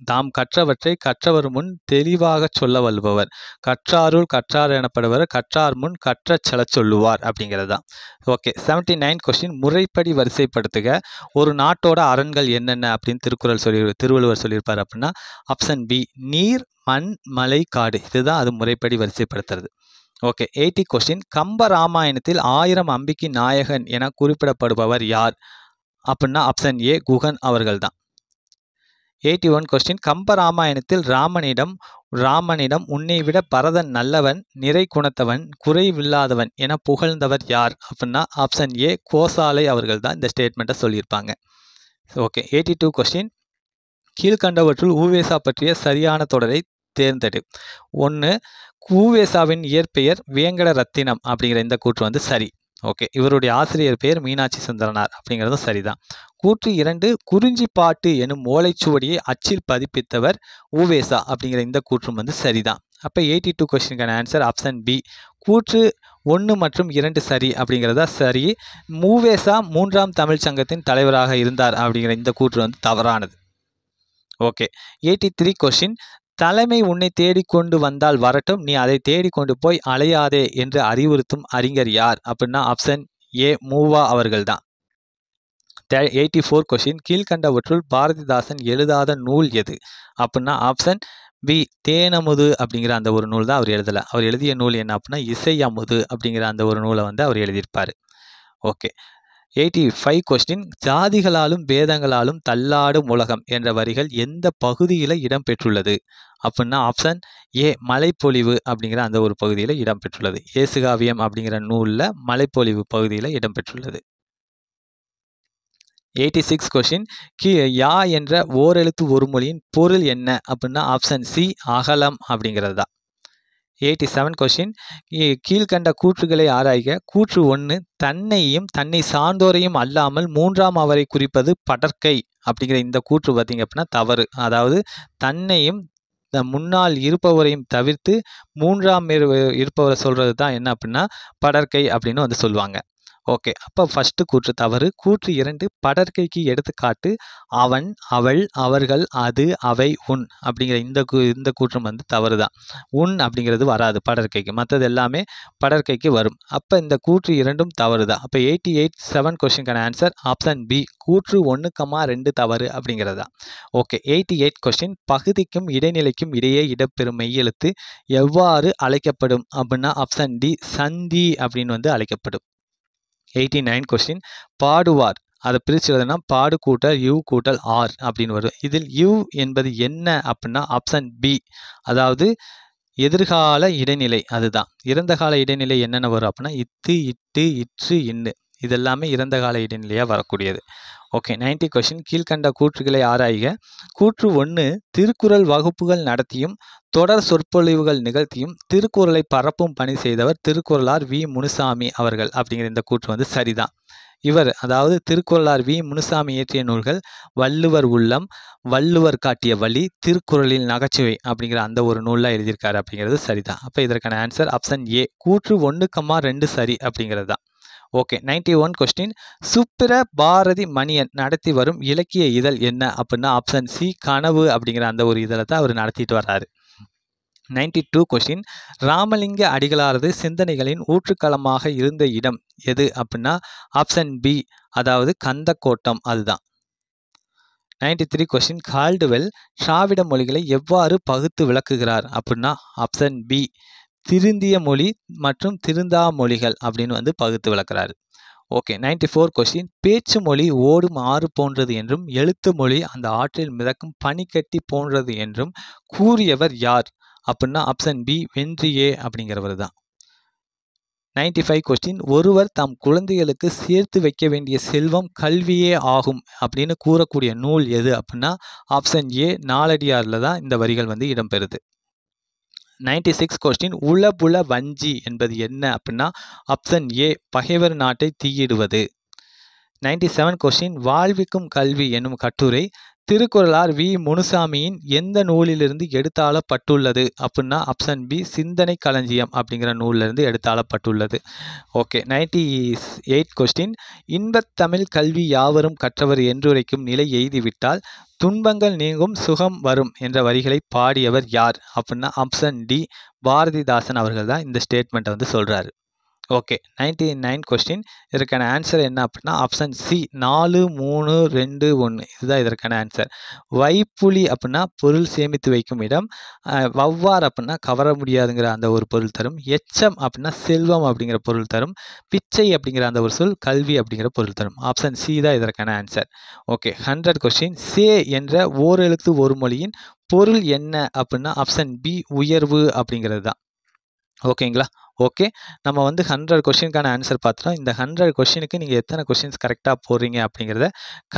S1: தாம் கற்றவற்றை கற்றவர் முன் தெளிவாக சொல்ல வல்பவர் கற்றாருள் கற்றார் எனப்படுவர் கற்றார் முன் கற்ற செல சொல்லுவார் அப்படிங்கிறது தான் ஓகே செவன்டி நைன் கொஸ்டின் முறைப்படி வரிசைப்படுத்துக ஒரு நாட்டோட அரண்கள் என்னென்ன அப்படின்னு திருக்குறள் சொல்லி திருவள்ளுவர் சொல்லியிருப்பார் அப்படின்னா ஆப்ஷன் பி நீர் மண் மலை காடு இதுதான் அது முறைப்படி வரிசைப்படுத்துறது ஓகே எயிட்டி கொஸ்டின் கம்ப ராமாயணத்தில் ஆயிரம் அம்பிக்கை நாயகன் என குறிப்பிடப்படுபவர் யார் அப்படின்னா ஆப்ஷன் ஏ குகன் அவர்கள் தான் எயிட்டி ஒன் கொஸ்டின் கம்ப ராமாயணத்தில் ராமனிடம் ராமனிடம் உன்னை விட பரதன் நல்லவன் நிறை குணத்தவன் குறைவில்லாதவன் என புகழ்ந்தவர் யார் அப்படின்னா ஆப்ஷன் ஏ கோசாலை அவர்கள் தான் இந்த ஸ்டேட்மெண்ட்டை சொல்லியிருப்பாங்க ஓகே எயிட்டி டூ கொஸ்டின் கீழ்கண்டவற்றுள் ஊவேசா பற்றிய சரியான தொடரை தேர்ந்தெடு ஒன்று கூவேசாவின் இயற்பெயர் வேங்கட ரத்தினம் அப்படிங்கிற இந்த கூற்று வந்து சரி ஓகே இவருடைய ஆசிரியர் பெயர் மீனாட்சி சுந்தரனார் அப்படிங்கிறதும் சரிதான் கூற்று இரண்டு குறிஞ்சி பாட்டு எனும் ஓலைச்சுவடியை அச்சில் பதிப்பித்தவர் ஊவேசா அப்படிங்கிற இந்த கூற்றும் வந்து சரிதான் அப்போ எயிட்டி டூ கொஸ்டினுக்கான ஆன்சர் ஆப்ஷன் பி கூற்று ஒன்று மற்றும் இரண்டு சரி அப்படிங்கிறதா சரி மூவேசா மூன்றாம் தமிழ் சங்கத்தின் தலைவராக இருந்தார் அப்படிங்கிற இந்த கூற்று வந்து தவறானது ஓகே எயிட்டி த்ரீ கொஷின் தலைமை உன்னை தேடிக்கொண்டு வந்தால் வரட்டும் நீ அதை தேடிக்கொண்டு போய் அலையாதே என்று அறிவுறுத்தும் அறிஞர் யார் அப்படின்னா ஆப்ஷன் ஏ மூவா அவர்கள் தான் எயிட்டி ஃபோர் கொஷின் கீழ்கண்டவற்றுள் பாரதிதாசன் எழுதாத நூல் எது அப்படின்னா ஆப்ஷன் பி தேனமுது அப்படிங்கிற அந்த ஒரு நூல் தான் அவர் எழுதலை அவர் எழுதிய நூல் என்ன அப்படின்னா இசை அமுது அப்படிங்கிற அந்த ஒரு நூலை வந்து அவர் எழுதியிருப்பார் ஓகே எயிட்டி ஃபைவ் கொஸ்டின் ஜாதிகளாலும் பேதங்களாலும் தள்ளாடும் உலகம் என்ற வரிகள் எந்த பகுதியில் இடம்பெற்றுள்ளது அப்படின்னா ஆப்ஷன் ஏ மலைப்பொழிவு அப்படிங்கிற அந்த ஒரு பகுதியில் இடம்பெற்றுள்ளது ஏசுகாவியம் அப்படிங்கிற நூலில் மலைப்பொழிவு பகுதியில் இடம்பெற்றுள்ளது எயிட்டி சிக்ஸ் கொஸ்டின் கி யா என்ற ஓரெழுத்து ஒரு மொழியின் பொருள் என்ன அப்படின்னா ஆப்ஷன் சி அகலம் அப்படிங்கிறது தான் எயிட்டி செவன் கொஷின் கீழ்கண்ட கூற்றுகளை ஆராய்க கூற்று ஒன்று தன்னையும் தன்னை சார்ந்தோரையும் அல்லாமல் மூன்றாம் அவரை குறிப்பது படற்கை அப்படிங்கிற இந்த கூற்று பார்த்திங்க அப்படின்னா தவறு அதாவது தன்னையும் முன்னால் இருப்பவரையும் தவிர்த்து மூன்றாம் இருப்பவரை சொல்கிறது தான் என்ன அப்படின்னா படற்கை அப்படின்னு வந்து சொல்லுவாங்க ஓகே அப்போ ஃபஸ்ட்டு கூற்று தவறு கூற்று இரண்டு படற்கைக்கு எடுத்துக்காட்டு அவன் அவள் அவர்கள் அது அவை உன் அப்படிங்கிற இந்த இந்த கூற்றம் வந்து தவறு தான் உன் அப்படிங்கிறது வராது படற்கைக்கு மற்றது எல்லாமே படற்கைக்கு வரும் அப்போ இந்த கூற்று இரண்டும் தவறு தான் அப்போ எயிட்டி எயிட் செவன் கொஸ்டின்கான ஆன்சர் ஆப்ஷன் பி கூற்று ஒன்றுக்கமா ரெண்டு தவறு அப்படிங்கிறது தான் ஓகே எயிட்டி எயிட் கொஸ்டின் பகுதிக்கும் இடைநிலைக்கும் இடையே இடப்பெறும் மெய்யெழுத்து எவ்வாறு அழைக்கப்படும் அப்படின்னா ஆப்ஷன் டி சந்தி அப்படின்னு வந்து அழைக்கப்படும் எயிட்டி நைன் கொஸ்டின் பாடுவார் அதை பிரித்து எழுதுனா பாடு கூட்டல் யூ கூட்டல் ஆர் அப்படின்னு வரும் இதில் யூ என்பது என்ன அப்படின்னா ஆப்ஷன் பி அதாவது எதிர்கால இடைநிலை அதுதான் இறந்த கால இடைநிலை என்னென்ன வரும் அப்படின்னா இத்து இட்டு இற்று இன்னு இதெல்லாமே இறந்த கால இடைநிலையாக வரக்கூடியது ஓகே நைன்டி கொஷின் கீழ்கண்ட கூற்றுகளை ஆராய்க கூற்று ஒன்று திருக்குறள் வகுப்புகள் நடத்தியும் தொடர் சொற்பொழிவுகள் நிகழ்த்தியும் திருக்குறளை பரப்பும் பணி செய்தவர் திருக்குறளார் வி முனுசாமி அவர்கள் அப்படிங்கிற இந்த கூற்று வந்து சரிதான் இவர் அதாவது திருக்குறளார் வி முனுசாமி இயற்றிய நூல்கள் வள்ளுவர் உள்ளம் வள்ளுவர் காட்டிய வழி திருக்குறளில் நகைச்சுவை அப்படிங்கிற அந்த ஒரு நூலாக எழுதியிருக்காரு அப்படிங்கிறது சரிதான் அப்போ இதற்கான ஆன்சர் ஆப்ஷன் ஏ கூற்று ஒன்று கம்மா ரெண்டு சரி அப்படிங்கிறது தான் okay ninety one question Subra Bharathi Manian நடத்தி வரும் இலக்கிய இதழ் என்ன அப்படின்னா ஆப்ஷன் சி கனவு அப்படிங்கிற அந்த ஒரு இதழை தான் அவர் நடத்திட்டு வர்றாரு நைன்டி டூ கொஸ்டின் ராமலிங்க அடிகளாரது சிந்தனைகளின் ஊற்றுக்களமாக இருந்த இடம் எது அப்படின்னா ஆப்ஷன் பி அதாவது கந்தக்கோட்டம் அதுதான் நைன்டி த்ரீ கொஸ்டின் கால்டுவெல் திராவிட மொழிகளை எவ்வாறு பகுத்து விளக்குகிறார் அப்படின்னா ஆப்ஷன் பி திருந்திய மொழி மற்றும் திருந்தா மொழிகள் அப்படின்னு வந்து பகுத்து விளக்குறாரு ஓகே நைன்டி ஃபோர் கொஸ்டின் பேச்சு மொழி ஓடும் ஆறு போன்றது என்றும் எழுத்து மொழி அந்த ஆற்றில் மிதக்கும் பனிக்கட்டி போன்றது என்றும் கூறியவர் யார் அப்படின்னா ஆப்ஷன் பி வென்றியே அப்படிங்கிறவர் தான் நைன்டி ஃபைவ் கொஸ்டின் ஒருவர் தம் குழந்தைகளுக்கு சேர்த்து வைக்க வேண்டிய செல்வம் கல்வியே ஆகும் அப்படின்னு கூறக்கூடிய நூல் எது அப்படின்னா ஆப்ஷன் ஏ நாலடியாரில் தான் இந்த வரிகள் வந்து இடம்பெறுது நைன்டி சிக்ஸ் கொஸ்டின் உளபுல வஞ்சி என்பது என்ன அப்படின்னா ஆப்ஷன் ஏ பகைவர் நாட்டை தீயிடுவது நைன்டி செவன் கொஸ்டின் வாழ்விக்கும் கல்வி என்னும் கட்டுரை திருக்குறளார் வி முனுசாமியின் எந்த நூலிலிருந்து எடுத்தாளப்பட்டுள்ளது அப்படின்னா ஆப்ஷன் பி சிந்தனை களஞ்சியம் அப்படிங்கிற நூலிலிருந்து எடுத்தாளப்பட்டுள்ளது ஓகே நைன்டி எயிட் கொஸ்டின் இன்பத்தமிழ் கல்வி யாவரும் கற்றவர் என்றுரைக்கும் நிலை எய்திவிட்டால் துன்பங்கள் நீங்கும் சுகம் வரும் என்ற வரிகளை பாடியவர் யார் அப்படின்னா ஆப்ஷன் டி பாரதிதாசன் அவர்கள் தான் இந்த ஸ்டேட்மெண்ட்டை வந்து சொல்கிறாரு ஓகே நைன்டி நைன் கொஸ்டின் இதற்கான ஆன்சர் என்ன அப்படின்னா ஆப்ஷன் சி நாலு மூணு ரெண்டு ஒன்று இதுதான் இதற்கான ஆன்சர் வைப்புலி அப்படின்னா பொருள் சேமித்து வைக்கும் இடம் வவ்வார் அப்படின்னா கவர முடியாதுங்கிற அந்த ஒரு பொருள் தரும் எச்சம் அப்படின்னா செல்வம் அப்படிங்கிற பொருள் தரும் பிச்சை அப்படிங்கிற அந்த ஒரு சொல் கல்வி அப்படிங்கிற பொருள் தரும் ஆப்ஷன் சி தான் இதற்கான ஆன்சர் ஓகே ஹண்ட்ரட் கொஸ்டின் சே என்ற ஓரெழுத்து ஒரு மொழியின் பொருள் என்ன அப்படின்னா ஆப்ஷன் பி உயர்வு அப்படிங்கிறது தான் ஓகேங்களா ஓகே நம்ம வந்து ஹண்ட்ரட் கொஷினுக்கான ஆன்சர் பார்த்துட்டோம் இந்த ஹண்ட்ரட் கொஷினுக்கு நீங்கள் எத்தனை கொஷின்ஸ் கரெக்டாக போடுறீங்க அப்படிங்கிறத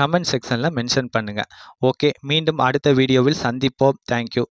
S1: கமெண்ட் செக்ஷனில் மென்ஷன் பண்ணுங்கள் ஓகே மீண்டும் அடுத்த வீடியோவில் சந்திப்போம் தேங்க்யூ